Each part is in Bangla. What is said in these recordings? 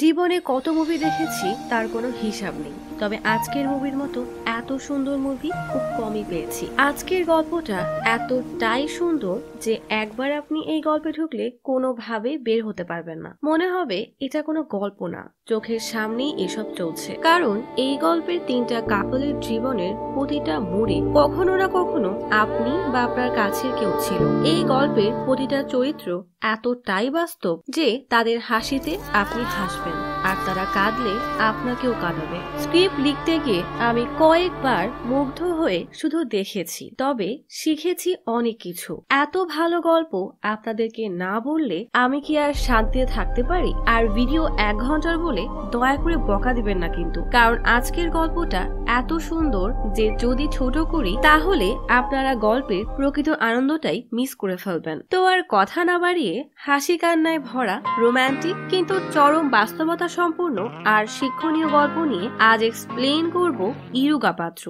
জীবনে কত মুভি দেখেছি তার কোনো হিসাব নেই তবে আজকের মুভির মতো এত সুন্দর মুভি খুব কমই পেয়েছি আজকের গল্পটা এতটাই সুন্দর যে একবার আপনি এই গল্পে ঢুকলে কোনোভাবে বের হতে পারবেন না মনে হবে এটা কোনো গল্প না চোখের সামনেই এসব চলছে কারণ এই গল্পের তিনটা কাপলের জীবনের প্রতিটা মোড়ে কখনো না কখনো আপনি বা আপনার কাছের কেউ ছিল এই গল্পের প্রতিটা চরিত্র এতটাই বাস্তব যে তাদের হাসিতে আপনি হাসবেন আর তারা কাঁদলে আপনাকেও কাঁদাবে স্ক্রিপ্ট লিখতে গিয়ে আমি কয়েকবার মুগ্ধ হয়ে শুধু দেখেছি তবে শিখেছি অনেক কিছু এত ভালো গল্প আপনাদেরকে না বললে আমি কি আর শান্তিতে থাকতে পারি আর ভিডিও এক ঘন্টার বলে দয়া করে বকা দিবেন না কিন্তু কারণ আজকের গল্পটা এত সুন্দর যে যদি ছোট করি তাহলে আপনারা গল্পের প্রকৃত আনন্দটাই মিস করে ফেলবেন তো আর কথা না বাড়িয়ে হাসি কান্নায় ভরা রোম্যান্টিক কিন্তু চরম বাস্তবতা সম্পূর্ণ আর শিক্ষণীয় গল্প নিয়ে আজ এক্সপ্লেন করব ইরুগা পাত্র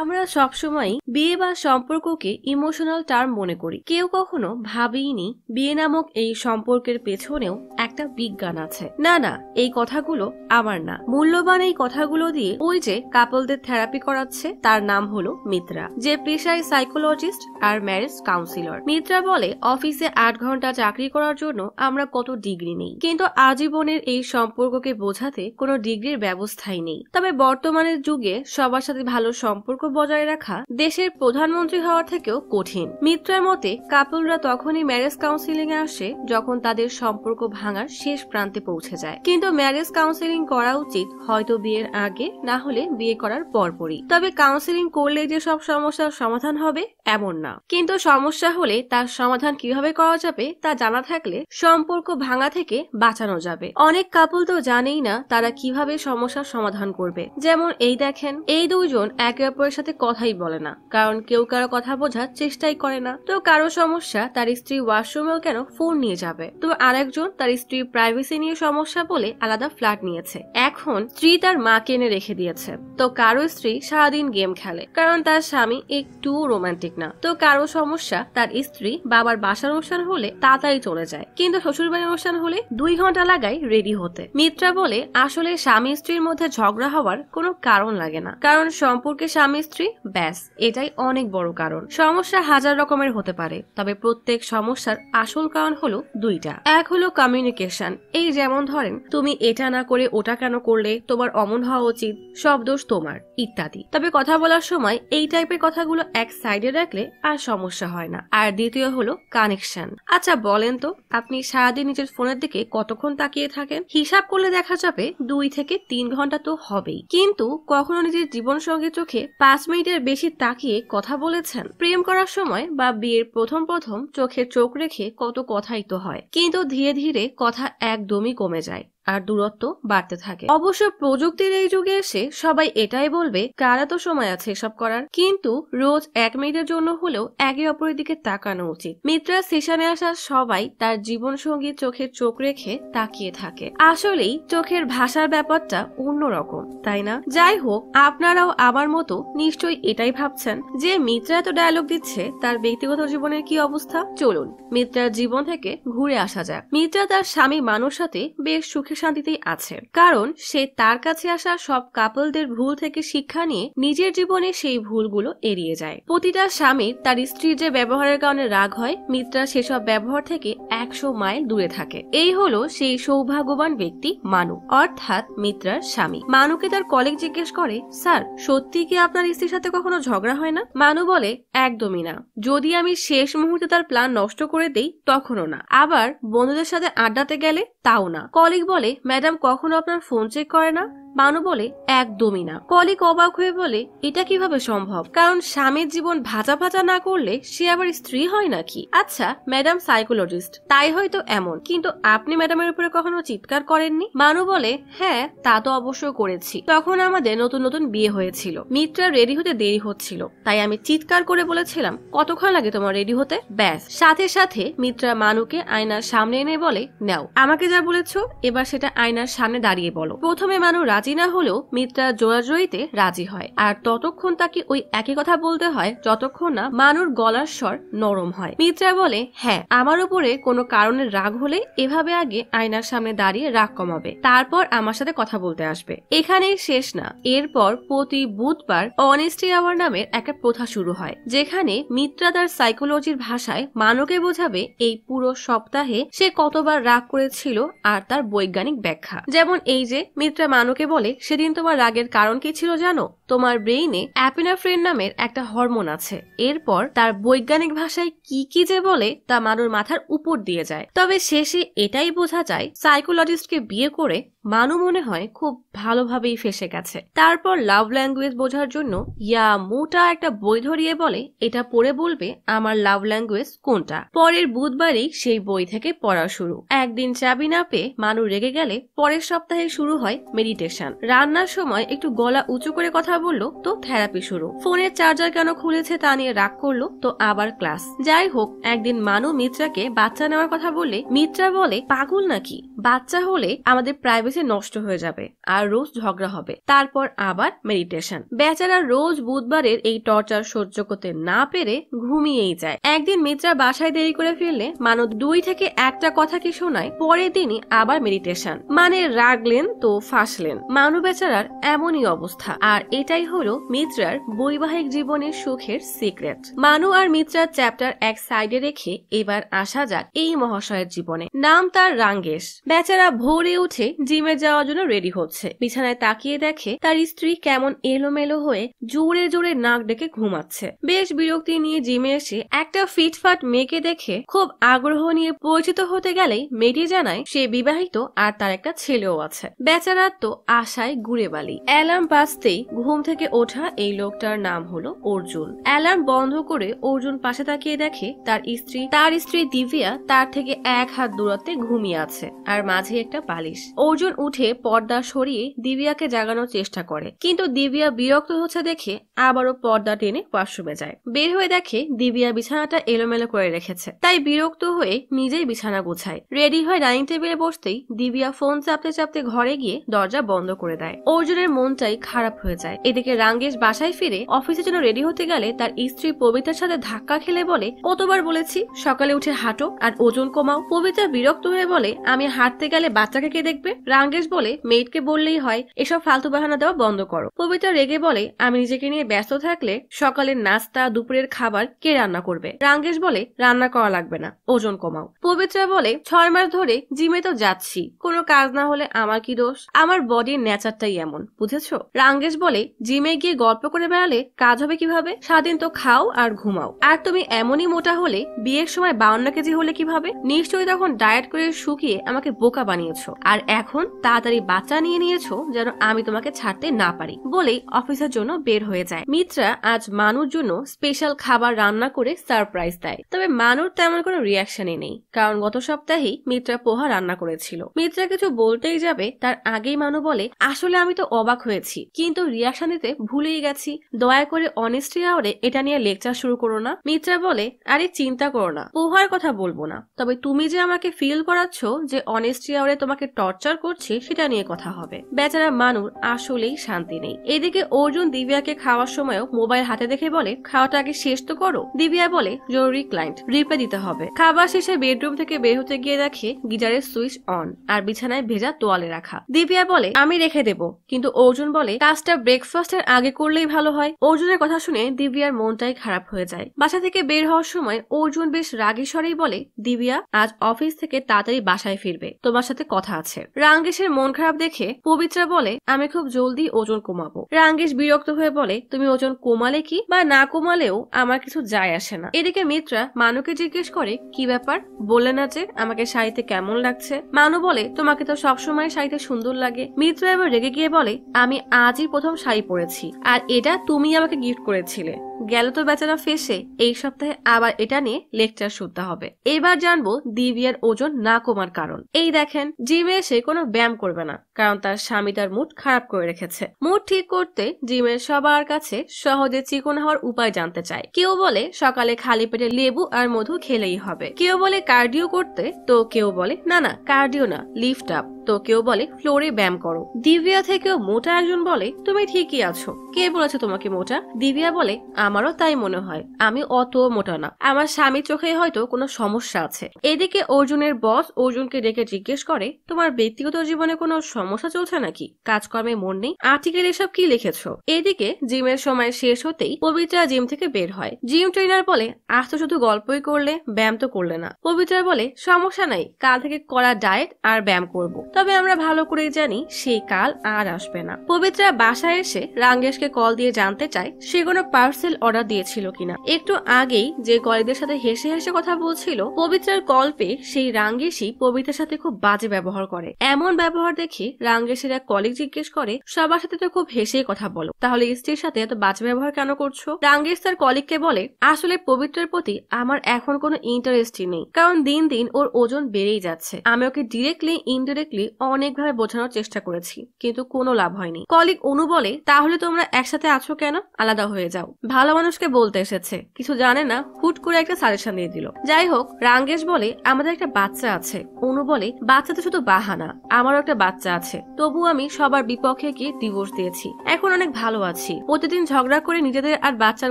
আমরা সবসময় বিয়ে বা সম্পর্ককে ইমোশনাল টার্ম মনে করি কেউ কখনো ভাবিনি বিয়ে নামক এই সম্পর্কের পেছনেও একটা বিজ্ঞান আছে না না এই কথাগুলো আমার না মূল্যবান এই কথাগুলো দিয়ে ওই যে কাপলদের থেরাপি করাচ্ছে তার নাম হলো মিত্রা যে পেশায় সাইকোলজিস্ট আর ম্যারেজ কাউন্সিলর মিত্রা বলে অফিসে আট ঘন্টা চাকরি করার জন্য আমরা কত ডিগ্রি নেই কিন্তু আজীবনের এই সম্পর্ককে বোঝাতে কোনো ডিগ্রির ব্যবস্থাই নেই তবে বর্তমানের যুগে সবার সাথে ভালো সম্পর্ক সম্পর্ক বজায় রাখা দেশের প্রধানমন্ত্রী হওয়ার থেকেও কঠিন মিত্রের মতে কাপুলরা তখনই ম্যারেজ কাউন্সিলিং এ আসে যখন তাদের সম্পর্ক ভাঙার শেষ প্রান্তে পৌঁছে যায় কিন্তু ম্যারেজ কাউন্সিলিং করা উচিত হয়তো বিয়ের আগে না হলে বিয়ে করার পরপরই তবে কাউন্সিলিং করলে যে সব সমস্যার সমাধান হবে এমন না কিন্তু সমস্যা হলে তার সমাধান কিভাবে করা যাবে তা জানা থাকলে সম্পর্ক ভাঙা থেকে বাঁচানো যাবে অনেক কাপল তো জানেই না তারা কিভাবে সমস্যার সমাধান করবে যেমন এই দেখেন এই দুইজন একে অপর কারোর সাথে কথাই বলে না কারণ কেউ কারো কথা বোঝার চেষ্টাই করে না তো কারো সমস্যা তার স্ত্রী ওয়াশরুমেও কেন ফোন নিয়ে যাবে তো আরেকজন তার স্ত্রীর প্রাইভেসি নিয়ে সমস্যা বলে আলাদা ফ্ল্যাট নিয়েছে এখন স্ত্রী তার মাকে এনে রেখে দিয়েছে তো কারো স্ত্রী সারাদিন গেম খেলে কারণ তার স্বামী একটু রোমান্টিক না তো কারো সমস্যা তার স্ত্রী বাবার বাসার অনুষ্ঠান হলে তাড়াতাড়ি চলে যায় কিন্তু শ্বশুরবাড়ির অনুষ্ঠান হলে দুই ঘন্টা লাগায় রেডি হতে মিত্রা বলে আসলে স্বামী স্ত্রীর মধ্যে ঝগড়া হওয়ার কোনো কারণ লাগে না কারণ সম্পর্কে স্বামী স্ত্রী ব্যাস এটাই অনেক বড় কারণ সমস্যা হাজার রকমের হতে পারে তবে প্রত্যেক সমস্যার আসল কারণ হলো দুইটা এক হলো কমিউনিকেশন এই যেমন ধরেন তুমি এটা না করে ওটা কেন করলে তোমার অমন হওয়া উচিত সব দোষ তোমার ইত্যাদি তবে কথা বলার সময় এই টাইপের কথাগুলো এক সাইডে রাখলে আর সমস্যা হয় না আর দ্বিতীয় হলো কানেকশন আচ্ছা বলেন তো আপনি সারাদিন নিজের ফোনের দিকে কতক্ষণ তাকিয়ে থাকেন হিসাব করলে দেখা যাবে দুই থেকে তিন ঘন্টা তো হবেই কিন্তু কখনো নিজের জীবন সঙ্গে চোখে পাঁচ মিনিটের বেশি তাকিয়ে কথা বলেছেন প্রেম করার সময় বা বিয়ের প্রথম প্রথম চোখে চোখ রেখে কত কথাই তো হয় কিন্তু ধীরে ধীরে কথা একদমই কমে যায় আর দূরত্ব বাড়তে থাকে অবশ্য প্রযুক্তির এই যুগে এসে সবাই এটাই বলবে কারা তো সময় আছে এসব করার কিন্তু রোজ এক মিনিটের জন্য হলেও একে অপরের দিকে তাকানো উচিত মিত্রা সেশনে আসা সবাই তার জীবন সঙ্গী চোখের চোখ রেখে তাকিয়ে থাকে আসলেই চোখের ভাষার ব্যাপারটা অন্যরকম তাই না যাই হোক আপনারাও আমার মতো নিশ্চয়ই এটাই ভাবছেন যে মিত্রা এত ডায়ালগ দিচ্ছে তার ব্যক্তিগত জীবনের কি অবস্থা চলুন মিত্রার জীবন থেকে ঘুরে আসা যাক মিত্রা তার স্বামী মানুষ সাথে বেশ সুখে সুখে শান্তিতেই আছে কারণ সে তার কাছে আসা সব কাপলদের ভুল থেকে শিক্ষা নিয়ে নিজের জীবনে সেই ভুলগুলো এড়িয়ে যায় প্রতিটা স্বামীর তার স্ত্রীর যে ব্যবহারের কারণে রাগ হয় মিত্রা সেসব ব্যবহার থেকে একশো মাইল দূরে থাকে এই হলো সেই সৌভাগ্যবান ব্যক্তি মানু অর্থাৎ মিত্রার স্বামী মানুকে তার কলেজ জিজ্ঞেস করে স্যার সত্যি কি আপনার স্ত্রীর সাথে কখনো ঝগড়া হয় না মানু বলে একদমই না যদি আমি শেষ মুহূর্তে তার প্ল্যান নষ্ট করে দেই তখনও না আবার বন্ধুদের সাথে আড্ডাতে গেলে তাও না কলিক বলে বলে ম্যাডাম কখনো আপনার ফোন চেক করে না বানু বলে একদমই না কলিক অবাক হয়ে বলে এটা কিভাবে সম্ভব কারণ স্বামীর জীবন ভাজা ভাজা না করলে সে আবার স্ত্রী হয় নাকি আচ্ছা ম্যাডাম সাইকোলজিস্ট তাই হয়তো এমন কিন্তু আপনি ম্যাডামের উপরে কখনো চিৎকার করেননি মানু বলে হ্যাঁ তা তো অবশ্যই করেছি তখন আমাদের নতুন নতুন বিয়ে হয়েছিল মিত্রা রেডি হতে দেরি হচ্ছিল তাই আমি চিৎকার করে বলেছিলাম কতক্ষণ লাগে তোমার রেডি হতে ব্যাস সাথে সাথে মিত্রা মানুকে আয়নার সামনে এনে বলে নাও আমাকে যা বলেছ এবার সেটা আয়নার সামনে দাঁড়িয়ে বলো প্রথমে মানু রাত রাজি না হলেও মিত্রা জোড়াজোড়িতে রাজি হয় আর ততক্ষণ তাকে ওই একই কথা বলতে হয় যতক্ষণ না মানুর গলার স্বর নরম হয় মিত্রা বলে হ্যাঁ আমার উপরে কোনো কারণে রাগ হলে এভাবে আগে আয়নার সামনে দাঁড়িয়ে রাগ কমাবে তারপর আমার সাথে কথা বলতে আসবে এখানেই শেষ না এরপর প্রতি বুধবার অনেস্টি আওয়ার নামের একটা প্রথা শুরু হয় যেখানে মিত্রা তার সাইকোলজির ভাষায় মানকে বোঝাবে এই পুরো সপ্তাহে সে কতবার রাগ করেছিল আর তার বৈজ্ঞানিক ব্যাখ্যা যেমন এই যে মিত্রা মানকে বলে সেদিন তোমার রাগের কারণ কি ছিল জানো তোমার ব্রেইনে অ্যাপিনাফ্রেন নামের একটা হরমোন আছে এরপর তার বৈজ্ঞানিক ভাষায় কি কি যে বলে তা মানুষ মাথার উপর দিয়ে যায় তবে শেষে এটাই বোঝা যায় সাইকোলজিস্টকে বিয়ে করে মানু মনে হয় খুব ভালোভাবেই ফেসে গেছে তারপর লাভ ল্যাঙ্গুয়েজ বোঝার জন্য ইয়া মোটা একটা বই ধরিয়ে বলে এটা পড়ে বলবে আমার লাভ ল্যাঙ্গুয়েজ কোনটা পরের বুধবারই সেই বই থেকে পড়া শুরু একদিন চাবি না পেয়ে মানু রেগে গেলে পরের সপ্তাহে শুরু হয় মেডিটেশন রান্নার সময় একটু গলা উঁচু করে কথা বললো তো থেরাপি শুরু ফোনের চার্জার কেন খুলেছে তা নিয়ে রাগ করলো তো আবার ক্লাস যাই হোক একদিন মানু মিত্রাকে বাচ্চা নেওয়ার কথা বললে মিত্রা বলে পাগল নাকি বাচ্চা হলে আমাদের প্রাইভেসি নষ্ট হয়ে যাবে আর রোজ ঝগড়া হবে তারপর আবার মেডিটেশন বেচারা রোজ বুধবারের এই টর্চার সহ্য করতে না পেরে ঘুমিয়েই যায় একদিন মিত্রা বাসায় দেরি করে ফিরলে মানব দুই থেকে একটা কথাকে শোনায় পরের দিনই আবার মেডিটেশন মানে রাগলেন তো ফাঁসলেন মানু বেচারার এমনই অবস্থা আর এটাই হলো মিত্রার বৈবাহিক জীবনের সুখের সিক্রেট মানু আর মিত্রার চ্যাপ্টার এক সাইডে রেখে এবার আসা যাক এই মহাশয়ের জীবনে নাম তার রাঙ্গেশ বেচারা ভোরে উঠে জিমে যাওয়ার জন্য রেডি হচ্ছে বিছানায় তাকিয়ে দেখে তার স্ত্রী কেমন এলোমেলো হয়ে জোরে জোরে নাক ডেকে ঘুমাচ্ছে বেশ বিরক্তি নিয়ে জিমে এসে একটা ফিটফাট মেয়েকে দেখে খুব আগ্রহ নিয়ে পরিচিত হতে গেলেই মেয়েটি জানায় সে বিবাহিত আর তার একটা ছেলেও আছে বেচারার তো আশায় গুড়ে বালি অ্যালার্ম বাঁচতেই ঘুম থেকে ওঠা এই লোকটার নাম হলো অর্জুন অ্যালার্ম বন্ধ করে অর্জুন পাশে তাকিয়ে দেখে তার স্ত্রী তার স্ত্রী দিভিয়া তার থেকে এক হাত দূরত্বে ঘুমিয়ে আছে আর তার মাঝে একটা বালিশ অর্জুন উঠে পর্দা সরিয়ে দিবিয়াকে জাগানোর চেষ্টা করে কিন্তু দিবিয়া বিরক্ত হচ্ছে দেখে আবারও পর্দা টেনে ওয়াশরুমে যায় বের হয়ে দেখে দিবিয়া বিছানাটা এলোমেলো করে রেখেছে তাই বিরক্ত হয়ে নিজেই বিছানা গুছায় রেডি হয়ে ডাইনিং টেবিলে বসতেই দিবিয়া ফোন চাপতে চাপতে ঘরে গিয়ে দরজা বন্ধ করে দেয় অর্জুনের মনটাই খারাপ হয়ে যায় এদিকে রাঙ্গেশ বাসায় ফিরে অফিসের জন্য রেডি হতে গেলে তার স্ত্রী পবিতার সাথে ধাক্কা খেলে বলে কতবার বলেছি সকালে উঠে হাঁটো আর ওজন কমাও পবিতা বিরক্ত হয়ে বলে আমি হাঁট হাঁটতে গেলে বাচ্চাকে কে দেখবে রাঙ্গেশ বলে মেয়েটকে বললেই হয় এসব ফালতু বাহানা দেওয়া বন্ধ করো পবিত্রা রেগে বলে আমি নিজেকে নিয়ে ব্যস্ত থাকলে সকালের নাস্তা দুপুরের খাবার কে রান্না করবে রাঙ্গেশ বলে রান্না করা লাগবে না ওজন কমাও পবিত্রা বলে ছয় মাস ধরে জিমে তো যাচ্ছি কোনো কাজ না হলে আমার কি দোষ আমার বডির নেচারটাই এমন বুঝেছো রাঙ্গেশ বলে জিমে গিয়ে গল্প করে বেড়ালে কাজ হবে কিভাবে স্বাধীন তো খাও আর ঘুমাও আর তুমি এমনই মোটা হলে বিয়ের সময় বাউন্ন কেজি হলে কিভাবে নিশ্চয়ই তখন ডায়েট করে শুকিয়ে আমাকে বোকা বানিয়েছ আর এখন তাড়াতাড়ি বাচ্চা নিয়ে নিয়েছো যেন আমি তোমাকে ছাড়তে না পারি বলেই অফিসের জন্য বের হয়ে যায় মিত্রা আজ মানুর জন্য স্পেশাল খাবার রান্না করে সারপ্রাইজ দেয় তবে মানুর তেমন কোনো রিয়াকশনই নেই কারণ গত সপ্তাহেই মিত্রা পোহা রান্না করেছিল মিত্রা কিছু বলতেই যাবে তার আগেই মানু বলে আসলে আমি তো অবাক হয়েছি কিন্তু রিয়াকশন দিতে ভুলেই গেছি দয়া করে অনেস্ট্রি আওয়ারে এটা নিয়ে লেকচার শুরু করো না মিত্রা বলে আরে চিন্তা করো না পোহার কথা বলবো না তবে তুমি যে আমাকে ফিল করাচ্ছ যে অনেস্ট স্ত্রী তোমাকে টর্চার করছে সেটা নিয়ে কথা হবে বেচারা মানুর আসলেই শান্তি নেই এদিকে অর্জুন দিবিয়াকে খাওয়ার সময়ও মোবাইল হাতে দেখে বলে খাওয়াটা আগে শেষ তো করো দিবিয়া বলে জরুরি ক্লায়েন্ট রিপে দিতে হবে খাবার শেষে বেডরুম থেকে বের হতে গিয়ে দেখে গিজারের সুইচ অন আর বিছানায় ভেজা তোয়ালে রাখা দিবিয়া বলে আমি রেখে দেব কিন্তু অর্জুন বলে কাজটা ব্রেকফাস্টের আগে করলেই ভালো হয় অর্জুনের কথা শুনে দিবিয়ার মনটাই খারাপ হয়ে যায় বাসা থেকে বের হওয়ার সময় অর্জুন বেশ রাগী স্বরেই বলে দিবিয়া আজ অফিস থেকে তাড়াতাড়ি বাসায় ফিরবে তোমার সাথে কথা আছে রাঙ্গেশের মন খারাপ দেখে পবিত্রা বলে আমি খুব জলদি ওজন কমাবো রাঙ্গেশ বিরক্ত হয়ে বলে তুমি ওজন কমালে কি বা না কমালেও আমার কিছু যায় আসে না এদিকে মিত্রা মানুকে জিজ্ঞেস করে কি ব্যাপার বলে না যে আমাকে শাড়িতে কেমন লাগছে মানু বলে তোমাকে তো সবসময় শাড়িতে সুন্দর লাগে মিত্রা এবার রেগে গিয়ে বলে আমি আজই প্রথম শাড়ি পরেছি আর এটা তুমি আমাকে গিফট করেছিলে গেল তো বেচারা ফেসে এই সপ্তাহে আবার এটা নিয়ে লেকচার শুনতে হবে এবার জানবো দিবিয়ার ওজন না কমার কারণ এই দেখেন জিমে এসে কোনো ব্যায়াম করবে না কারণ তার স্বামী তার মুড খারাপ করে রেখেছে মুড ঠিক করতে জিমের সবার কাছে সহজে চিকন হওয়ার উপায় জানতে চায় কেউ বলে সকালে খালি পেটে লেবু আর মধু খেলেই হবে কেউ বলে কার্ডিও করতে তো কেউ বলে না না কার্ডিও না লিফট আপ তো কেউ বলে ফ্লোরে ব্যায়াম করো দিব্যা থেকেও মোটা একজন বলে তুমি ঠিকই আছো কে বলেছে তোমাকে মোটা দিব্যা বলে আমারও তাই মনে হয় আমি অত মোটা না আমার স্বামীর চোখে হয়তো কোনো সমস্যা আছে এদিকে অর্জুনের বস অর্জুনকে ডেকে জিজ্ঞেস করে তোমার ব্যক্তিগত জীবনে কোনো সমস্যা চলছে নাকি কাজকর্মে মন নেই আর্টিকেল এসব কি লিখেছো এদিকে জিমের সময় শেষ হতেই পবিত্রা জিম থেকে বের হয় জিম ট্রেনার বলে আজ তো শুধু গল্পই করলে ব্যায়াম তো করলে না পবিত্রা বলে সমস্যা নাই কাল থেকে করা ডায়েট আর ব্যায়াম করবো তবে আমরা ভালো করেই জানি সেই কাল আর আসবে না পবিত্রা বাসায় এসে রাঙ্গেশকে কল দিয়ে জানতে চায় সে কোনো পার্সেল অর্ডার দিয়েছিল কিনা একটু আগেই যে কলিদের সাথে হেসে হেসে কথা বলছিল পবিত্রার কল পেয়ে সেই রাঙ্গেশই পবিত্রার সাথে খুব বাজে ব্যবহার করে এমন ব্যবহার দেখে রাঙ্গেশের এক কলিগ জিজ্ঞেস করে সবার সাথে তো খুব হেসেই কথা বলো তাহলে স্ত্রীর সাথে এত বাজে ব্যবহার কেন করছো রাঙ্গেশ তার কলিগকে বলে আসলে পবিত্রের প্রতি আমার এখন কোনো ইন্টারেস্টই নেই কারণ দিন দিন ওর ওজন বেড়েই যাচ্ছে আমি ওকে ডিরেক্টলি ইনডিরেক্টলি বিষয়গুলি অনেকভাবে বোঝানোর চেষ্টা করেছি কিন্তু কোনো লাভ হয়নি কলিক অনু বলে তাহলে তোমরা একসাথে আছো কেন আলাদা হয়ে যাও ভালো মানুষকে বলতে এসেছে কিছু জানে না হুট করে একটা সাজেশন দিয়ে দিল যাই হোক রাঙ্গেশ বলে আমাদের একটা বাচ্চা আছে অনু বলে বাচ্চা তো শুধু বাহানা আমারও একটা বাচ্চা আছে তবু আমি সবার বিপক্ষে গিয়ে ডিভোর্স দিয়েছি এখন অনেক ভালো আছি প্রতিদিন ঝগড়া করে নিজেদের আর বাচ্চার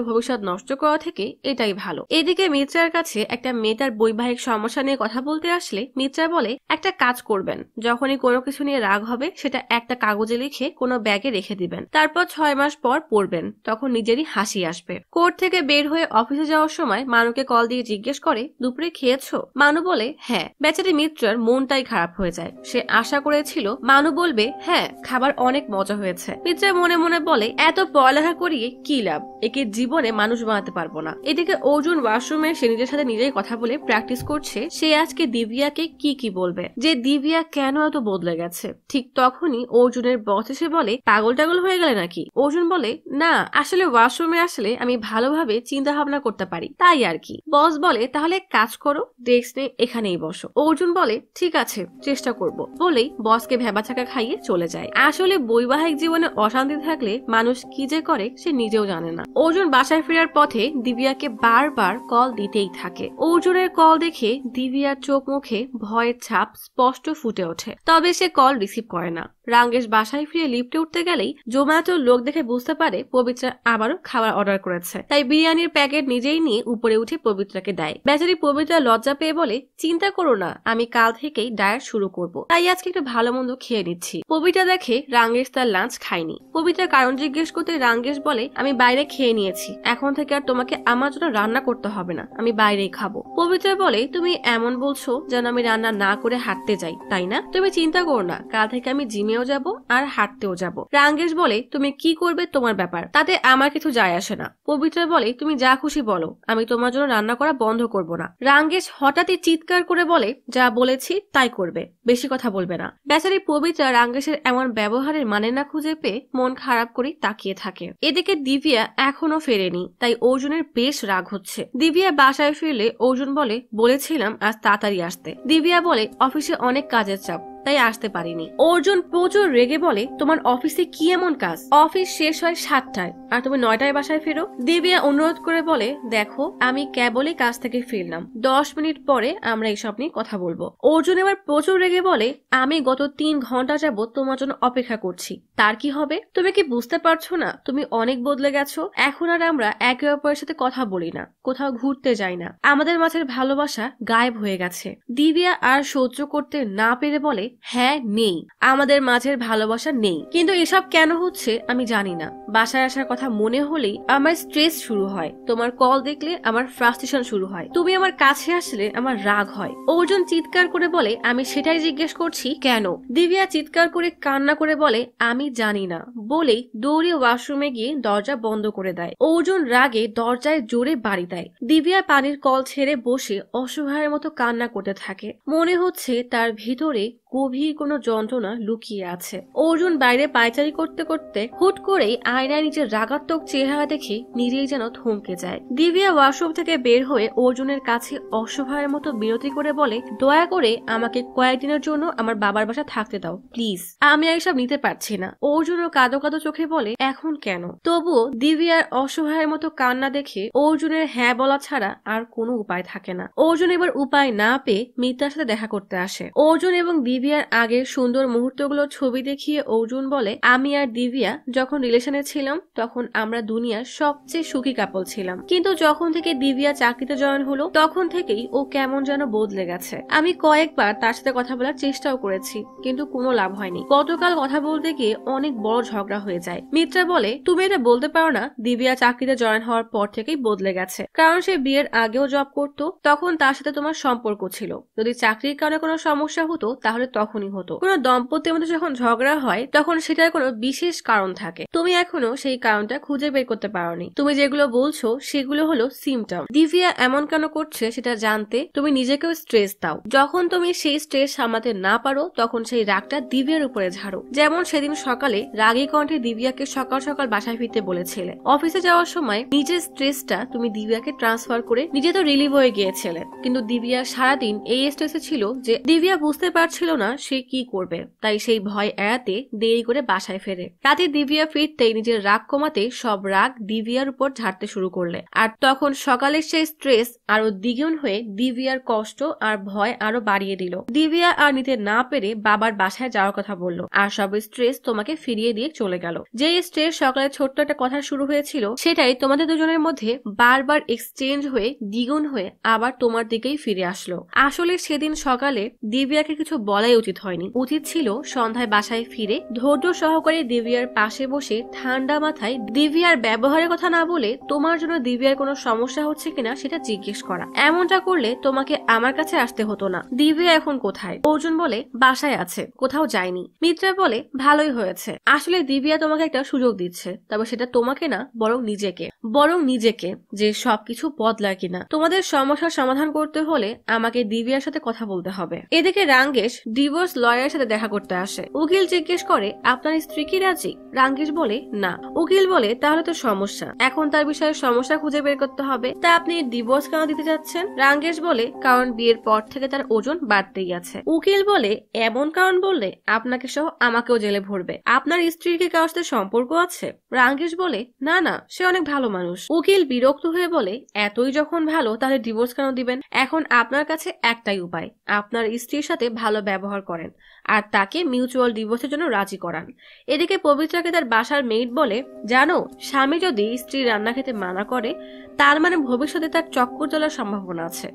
ভবিষ্যৎ নষ্ট করা থেকে এটাই ভালো এদিকে মিত্রার কাছে একটা মেয়ে তার বৈবাহিক সমস্যা নিয়ে কথা বলতে আসলে মিত্রা বলে একটা কাজ করবেন যখন যখনই কোনো কিছু নিয়ে রাগ হবে সেটা একটা কাগজে লিখে কোনো ব্যাগে রেখে দিবেন তারপর ছয় মাস পর পড়বেন তখন নিজেরই হাসি আসবে কোর্ট থেকে বের হয়ে অফিসে যাওয়ার সময় মানুকে কল দিয়ে জিজ্ঞেস করে দুপুরে খেয়েছো মানু বলে হ্যাঁ বেচারি মিত্রর মনটাই খারাপ হয়ে যায় সে আশা করেছিল মানু বলবে হ্যাঁ খাবার অনেক মজা হয়েছে মিত্রা মনে মনে বলে এত পড়ালেখা করিয়ে কি লাভ একে জীবনে মানুষ বানাতে পারবো না এদিকে অর্জুন ওয়াশরুমে সে নিজের সাথে নিজেই কথা বলে প্র্যাকটিস করছে সে আজকে দিবিয়াকে কি কি বলবে যে দিবিয়া কেন হয়তো বদলে গেছে ঠিক তখনই অর্জুনের বস এসে বলে পাগল টাগল হয়ে গেলে নাকি অর্জুন বলে না আসলে ওয়াশরুমে আসলে আমি ভালোভাবে চিন্তা ভাবনা করতে পারি তাই আর কি বস বলে তাহলে কাজ করো ডেস্ক নে এখানেই বসো অর্জুন বলে ঠিক আছে চেষ্টা করব বলেই বসকে ভেবা ছাকা খাইয়ে চলে যায় আসলে বৈবাহিক জীবনে অশান্তি থাকলে মানুষ কি যে করে সে নিজেও জানে না অর্জুন বাসায় ফেরার পথে দিবিয়াকে বারবার কল দিতেই থাকে অর্জুনের কল দেখে দিবিয়ার চোখ মুখে ভয়ের ছাপ স্পষ্ট ফুটে ওঠে তবে সে কল রিসিভ করে না রাঙ্গেশ বাসায় ফিরে লিফটে উঠতে গেলেই জোম্যাটোর লোক দেখে বুঝতে পারে পবিত্রা আবারও খাবার অর্ডার করেছে তাই বিরিয়ানির প্যাকেট নিজেই নিয়ে উপরে উঠে পবিত্রাকে দেয় বেচারি পবিত্রা লজ্জা পেয়ে বলে চিন্তা করো না আমি কাল থেকেই ডায়েট শুরু করব তাই আজকে একটু ভালো মন্দ খেয়ে নিচ্ছি পবিত্রা দেখে রাঙ্গেশ তার লাঞ্চ খায়নি পবিত্রা কারণ জিজ্ঞেস করতে রাঙ্গেশ বলে আমি বাইরে খেয়ে নিয়েছি এখন থেকে আর তোমাকে আমার জন্য রান্না করতে হবে না আমি বাইরেই খাবো পবিত্রা বলে তুমি এমন বলছো যেন আমি রান্না না করে হাঁটতে যাই তাই না তুমি চিন্তা করো না কাল থেকে আমি জিমে ঘুমিয়েও যাব আর হাঁটতেও যাব রাঙ্গেশ বলে তুমি কি করবে তোমার ব্যাপার তাতে আমার কিছু যায় আসে না পবিত্র বলে তুমি যা খুশি বলো আমি তোমার জন্য রান্না করা বন্ধ করব না রাঙ্গেশ হঠাৎই চিৎকার করে বলে যা বলেছি তাই করবে বেশি কথা বলবে না বেচারি পবিত্র রাঙ্গেশের এমন ব্যবহারের মানে না খুঁজে পেয়ে মন খারাপ করে তাকিয়ে থাকে এদিকে দিভিয়া এখনো ফেরেনি তাই অর্জুনের বেশ রাগ হচ্ছে দিভিয়া বাসায় ফিরলে অর্জুন বলে বলেছিলাম আজ তাড়াতাড়ি আসতে দিভিয়া বলে অফিসে অনেক কাজের চাপ তাই আসতে পারিনি অর্জুন প্রচুর রেগে বলে তোমার অফিসে কি এমন কাজ অফিস শেষ হয় সাতটায় আর তুমি নয়টায় বাসায় ফেরো দেবিয়া অনুরোধ করে বলে দেখো আমি কেবলই কাজ থেকে ফিরলাম দশ মিনিট পরে আমরা এসব নিয়ে কথা বলবো অর্জুন এবার প্রচুর রেগে বলে আমি গত তিন ঘন্টা যাব তোমার জন্য অপেক্ষা করছি তার কি হবে তুমি কি বুঝতে পারছো না তুমি অনেক বদলে গেছো এখন আর আমরা একে অপরের সাথে কথা বলি না কোথাও ঘুরতে যাই না আমাদের মাঝের ভালোবাসা গায়েব হয়ে গেছে দিবিয়া আর সহ্য করতে না পেরে বলে হ্যাঁ নেই আমাদের মাঝের ভালোবাসা নেই কিন্তু এসব কেন হচ্ছে আমি জানি না বাসায় আসার কথা মনে হলেই আমার স্ট্রেস শুরু হয় তোমার কল দেখলে আমার ফ্রাস্ট্রেশন শুরু হয় তুমি আমার কাছে আসলে আমার রাগ হয় অর্জুন চিৎকার করে বলে আমি সেটাই জিজ্ঞেস করছি কেন দিবিয়া চিৎকার করে কান্না করে বলে আমি জানি না বলেই দৌড়ে ওয়াশরুমে গিয়ে দরজা বন্ধ করে দেয় অর্জুন রাগে দরজায় জোরে বাড়ি দেয় দিবিয়া পানির কল ছেড়ে বসে অসহায়ের মতো কান্না করতে থাকে মনে হচ্ছে তার ভিতরে গভীর কোনো যন্ত্রণা লুকিয়ে আছে অর্জুন বাইরে পায়চারি করতে করতে হুট করেই আয়নায় নিজের রাগাত্মক চেহারা দেখে নিজেই যেন থমকে যায় দিবিয়া ওয়াশরুম থেকে বের হয়ে অর্জুনের কাছে অসহায়ের মতো বিরতি করে বলে দয়া করে আমাকে কয়েকদিনের জন্য আমার বাবার বাসা থাকতে দাও প্লিজ আমি এইসব নিতে পারছি না অর্জুন ও কাঁদো কাঁদো চোখে বলে এখন কেন তবুও দিবিয়ার অসহায়ের মতো কান্না দেখে অর্জুনের হ্যাঁ বলা ছাড়া আর কোনো উপায় থাকে না অর্জুন এবার উপায় না পেয়ে মিতার সাথে দেখা করতে আসে অর্জুন এবং দিব্যা দিভিয়ার আগের সুন্দর মুহূর্তগুলোর ছবি দেখিয়ে অর্জুন বলে আমি আর দিভিয়া যখন রিলেশনে ছিলাম তখন আমরা দুনিয়ার সবচেয়ে সুখী কাপল ছিলাম কিন্তু যখন থেকে দিভিয়া চাকরিতে জয়েন হলো তখন থেকেই ও কেমন যেন বদলে গেছে আমি কয়েকবার তার সাথে কথা বলার চেষ্টাও করেছি কিন্তু কোনো লাভ হয়নি গতকাল কথা বলতে গিয়ে অনেক বড় ঝগড়া হয়ে যায় মিত্রা বলে তুমি এটা বলতে পারো না দিবিয়া চাকরিতে জয়েন হওয়ার পর থেকেই বদলে গেছে কারণ সে বিয়ের আগেও জব করত তখন তার সাথে তোমার সম্পর্ক ছিল যদি চাকরির কারণে কোনো সমস্যা হতো তাহলে তখনই হতো কোনো দম্পতির মধ্যে যখন ঝগড়া হয় তখন সেটার কোনো বিশেষ কারণ থাকে তুমি এখনো সেই কারণটা খুঁজে বের করতে পারোনি তুমি যেগুলো বলছো সেগুলো হলো সিমটম দিভিয়া এমন কেন করছে সেটা জানতে তুমি নিজেকেও স্ট্রেস দাও যখন তুমি সেই স্ট্রেস সামাতে না পারো তখন সেই রাগটা দিভিয়ার উপরে ঝাড়ো যেমন সেদিন সকালে রাগী কণ্ঠে দিভিয়াকে সকাল সকাল বাসায় ফিরতে বলেছিলে অফিসে যাওয়ার সময় নিজের স্ট্রেসটা তুমি দিভিয়াকে ট্রান্সফার করে নিজে তো রিলিভ হয়ে গিয়েছিলে কিন্তু দিভিয়া সারাদিন এই স্ট্রেসে ছিল যে দিভিয়া বুঝতে পারছিল না সে কি করবে তাই সেই ভয় এড়াতে দেরি করে বাসায় ফেরে রাতে দিব্যা ফিরতেই নিজের রাগ কমাতে সব রাগ দিব্যার উপর ঝাড়তে শুরু করলে আর তখন সকালের সেই স্ট্রেস আরো দ্বিগুণ হয়ে দিব্যার কষ্ট আর ভয় আরো বাড়িয়ে দিল দিব্যা আর নিতে না পেরে বাবার বাসায় যাওয়ার কথা বলল আর সব স্ট্রেস তোমাকে ফিরিয়ে দিয়ে চলে গেল যে স্ট্রেস সকালে ছোট্ট একটা কথা শুরু হয়েছিল সেটাই তোমাদের দুজনের মধ্যে বারবার এক্সচেঞ্জ হয়ে দ্বিগুণ হয়ে আবার তোমার দিকেই ফিরে আসলো আসলে সেদিন সকালে দিব্যাকে কিছু বলাই করাই উচিত হয়নি উচিত ছিল সন্ধ্যায় বাসায় ফিরে ধৈর্য সহকারে দিব্যার পাশে বসে ঠান্ডা মাথায় দিব্যার ব্যবহারের কথা না বলে তোমার জন্য দিব্যার কোনো সমস্যা হচ্ছে কিনা সেটা জিজ্ঞেস করা এমনটা করলে তোমাকে আমার কাছে আসতে হতো না দিব্যা এখন কোথায় অর্জুন বলে বাসায় আছে কোথাও যায়নি মিত্রা বলে ভালোই হয়েছে আসলে দিব্যা তোমাকে একটা সুযোগ দিচ্ছে তবে সেটা তোমাকে না বরং নিজেকে বরং নিজেকে যে সবকিছু বদলায় কিনা তোমাদের সমস্যার সমাধান করতে হলে আমাকে দিব্যার সাথে কথা বলতে হবে এদিকে রাঙ্গেশ ডিভোর্স লয়ারের সাথে দেখা করতে আসে উকিল জিজ্ঞেস করে আপনার স্ত্রী কি রাজি রাঙ্গেশ বলে না উকিল বলে তাহলে তো সমস্যা এখন তার বিষয়ে সমস্যা খুঁজে বের করতে হবে তা আপনি ডিভোর্স কেন দিতে যাচ্ছেন রাঙ্গেশ বলে কারণ বিয়ের পর থেকে তার ওজন বাড়তেই আছে উকিল বলে এমন কারণ বললে আপনাকে সহ আমাকেও জেলে ভরবে আপনার স্ত্রীর কি কারোর সাথে সম্পর্ক আছে রাঙ্গেশ বলে না না সে অনেক ভালো মানুষ উকিল বিরক্ত হয়ে বলে এতই যখন ভালো তাহলে ডিভোর্স কেন দিবেন এখন আপনার কাছে একটাই উপায় আপনার স্ত্রীর সাথে ভালো ব্যবহার ব্যবহার করেন আর তাকে মিউচুয়াল ডিভোর্সের জন্য রাজি করান এদিকে পবিত্রাকে তার বাসার মেইড বলে জানো স্বামী যদি স্ত্রী রান্না খেতে মানা করে তার মানে ভবিষ্যতে তার চক্কর চলার সম্ভাবনা আছে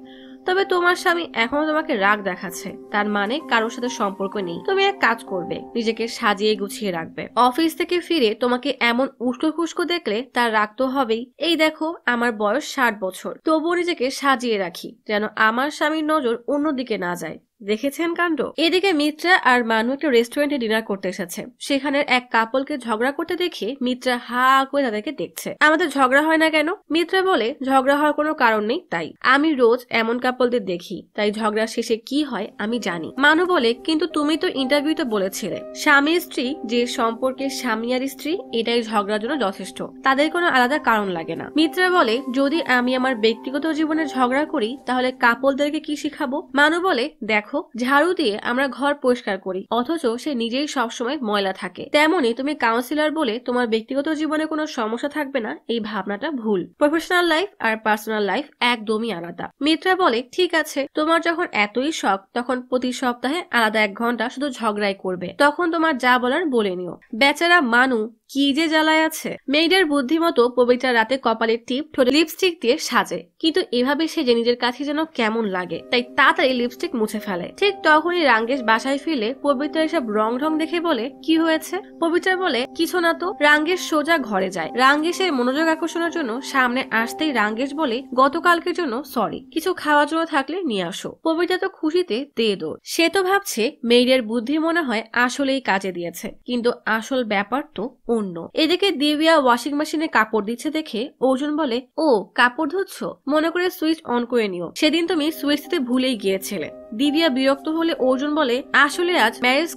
তবে তোমার স্বামী এখনো তোমাকে রাগ দেখাচ্ছে তার মানে কারোর সাথে সম্পর্ক নেই তুমি এক কাজ করবে নিজেকে সাজিয়ে গুছিয়ে রাখবে অফিস থেকে ফিরে তোমাকে এমন উস্কো খুস্কো দেখলে তার রাগ তো হবেই এই দেখো আমার বয়স ষাট বছর তবুও নিজেকে সাজিয়ে রাখি যেন আমার স্বামীর নজর অন্যদিকে না যায় দেখেছেন কাণ্ড এদিকে মিত্রা আর মানু একটা রেস্টুরেন্টে ডিনার করতে এসেছে সেখানের এক কাপলকে ঝগড়া করতে দেখে মিত্রা হা করে তাদেরকে দেখছে আমাদের ঝগড়া হয় না কেন মিত্রা বলে ঝগড়া হওয়ার কোনো কারণ নেই তাই আমি রোজ এমন কাপলদের দেখি তাই ঝগড়া শেষে কি হয় আমি জানি মানু বলে কিন্তু তুমি তো ইন্টারভিউতে বলেছিলে স্বামী স্ত্রী যে সম্পর্কে স্বামী আর স্ত্রী এটাই ঝগড়ার জন্য যথেষ্ট তাদের কোনো আলাদা কারণ লাগে না মিত্রা বলে যদি আমি আমার ব্যক্তিগত জীবনে ঝগড়া করি তাহলে কাপলদেরকে কি শিখাবো মানু বলে দেখ দেখো ঝাড়ু দিয়ে আমরা ঘর পরিষ্কার করি অথচ সে নিজেই সবসময় ময়লা থাকে তেমনি তুমি কাউন্সিলর বলে তোমার ব্যক্তিগত জীবনে কোনো সমস্যা থাকবে না এই ভাবনাটা ভুল প্রফেশনাল লাইফ আর পার্সোনাল লাইফ একদমই আলাদা মিত্রা বলে ঠিক আছে তোমার যখন এতই শখ তখন প্রতি সপ্তাহে আলাদা এক ঘন্টা শুধু ঝগড়াই করবে তখন তোমার যা বলার বলে নিও বেচারা মানু কি যে জ্বালায় আছে মেয়েদের বুদ্ধিমতো পবিত্র রাতে কপালের টিপ ঠোঁটে লিপস্টিক দিয়ে সাজে কিন্তু এভাবে সে যে নিজের কাছে যেন কেমন লাগে তাই তাড়াতাড়ি লিপস্টিক মুছে ফেলে ফেলে ঠিক তখনই রাঙ্গেশ বাসায় ফিরে পবিত্র এসব রং রং দেখে বলে কি হয়েছে পবিত্র বলে কিছু না তো রাঙ্গেশ সোজা ঘরে যায় রাঙ্গেশের মনোযোগ আকর্ষণের জন্য সামনে আসতেই রাঙ্গেশ বলে গতকালকের জন্য সরি কিছু খাওয়ার জন্য থাকলে নিয়ে আসো পবিত্রা তো খুশিতে দে দৌড় সে তো ভাবছে মেয়ের বুদ্ধি মনে হয় আসলেই কাজে দিয়েছে কিন্তু আসল ব্যাপার তো অন্য এদিকে দিবিয়া ওয়াশিং মেশিনে কাপড় দিচ্ছে দেখে অর্জুন বলে ও কাপড় ধুচ্ছ মনে করে সুইচ অন করে নিও সেদিন তুমি সুইচ দিতে ভুলেই গিয়েছিলে দিবিয়া বিরক্ত হলে অর্জুন বলে আসলে আজ ম্যারেজ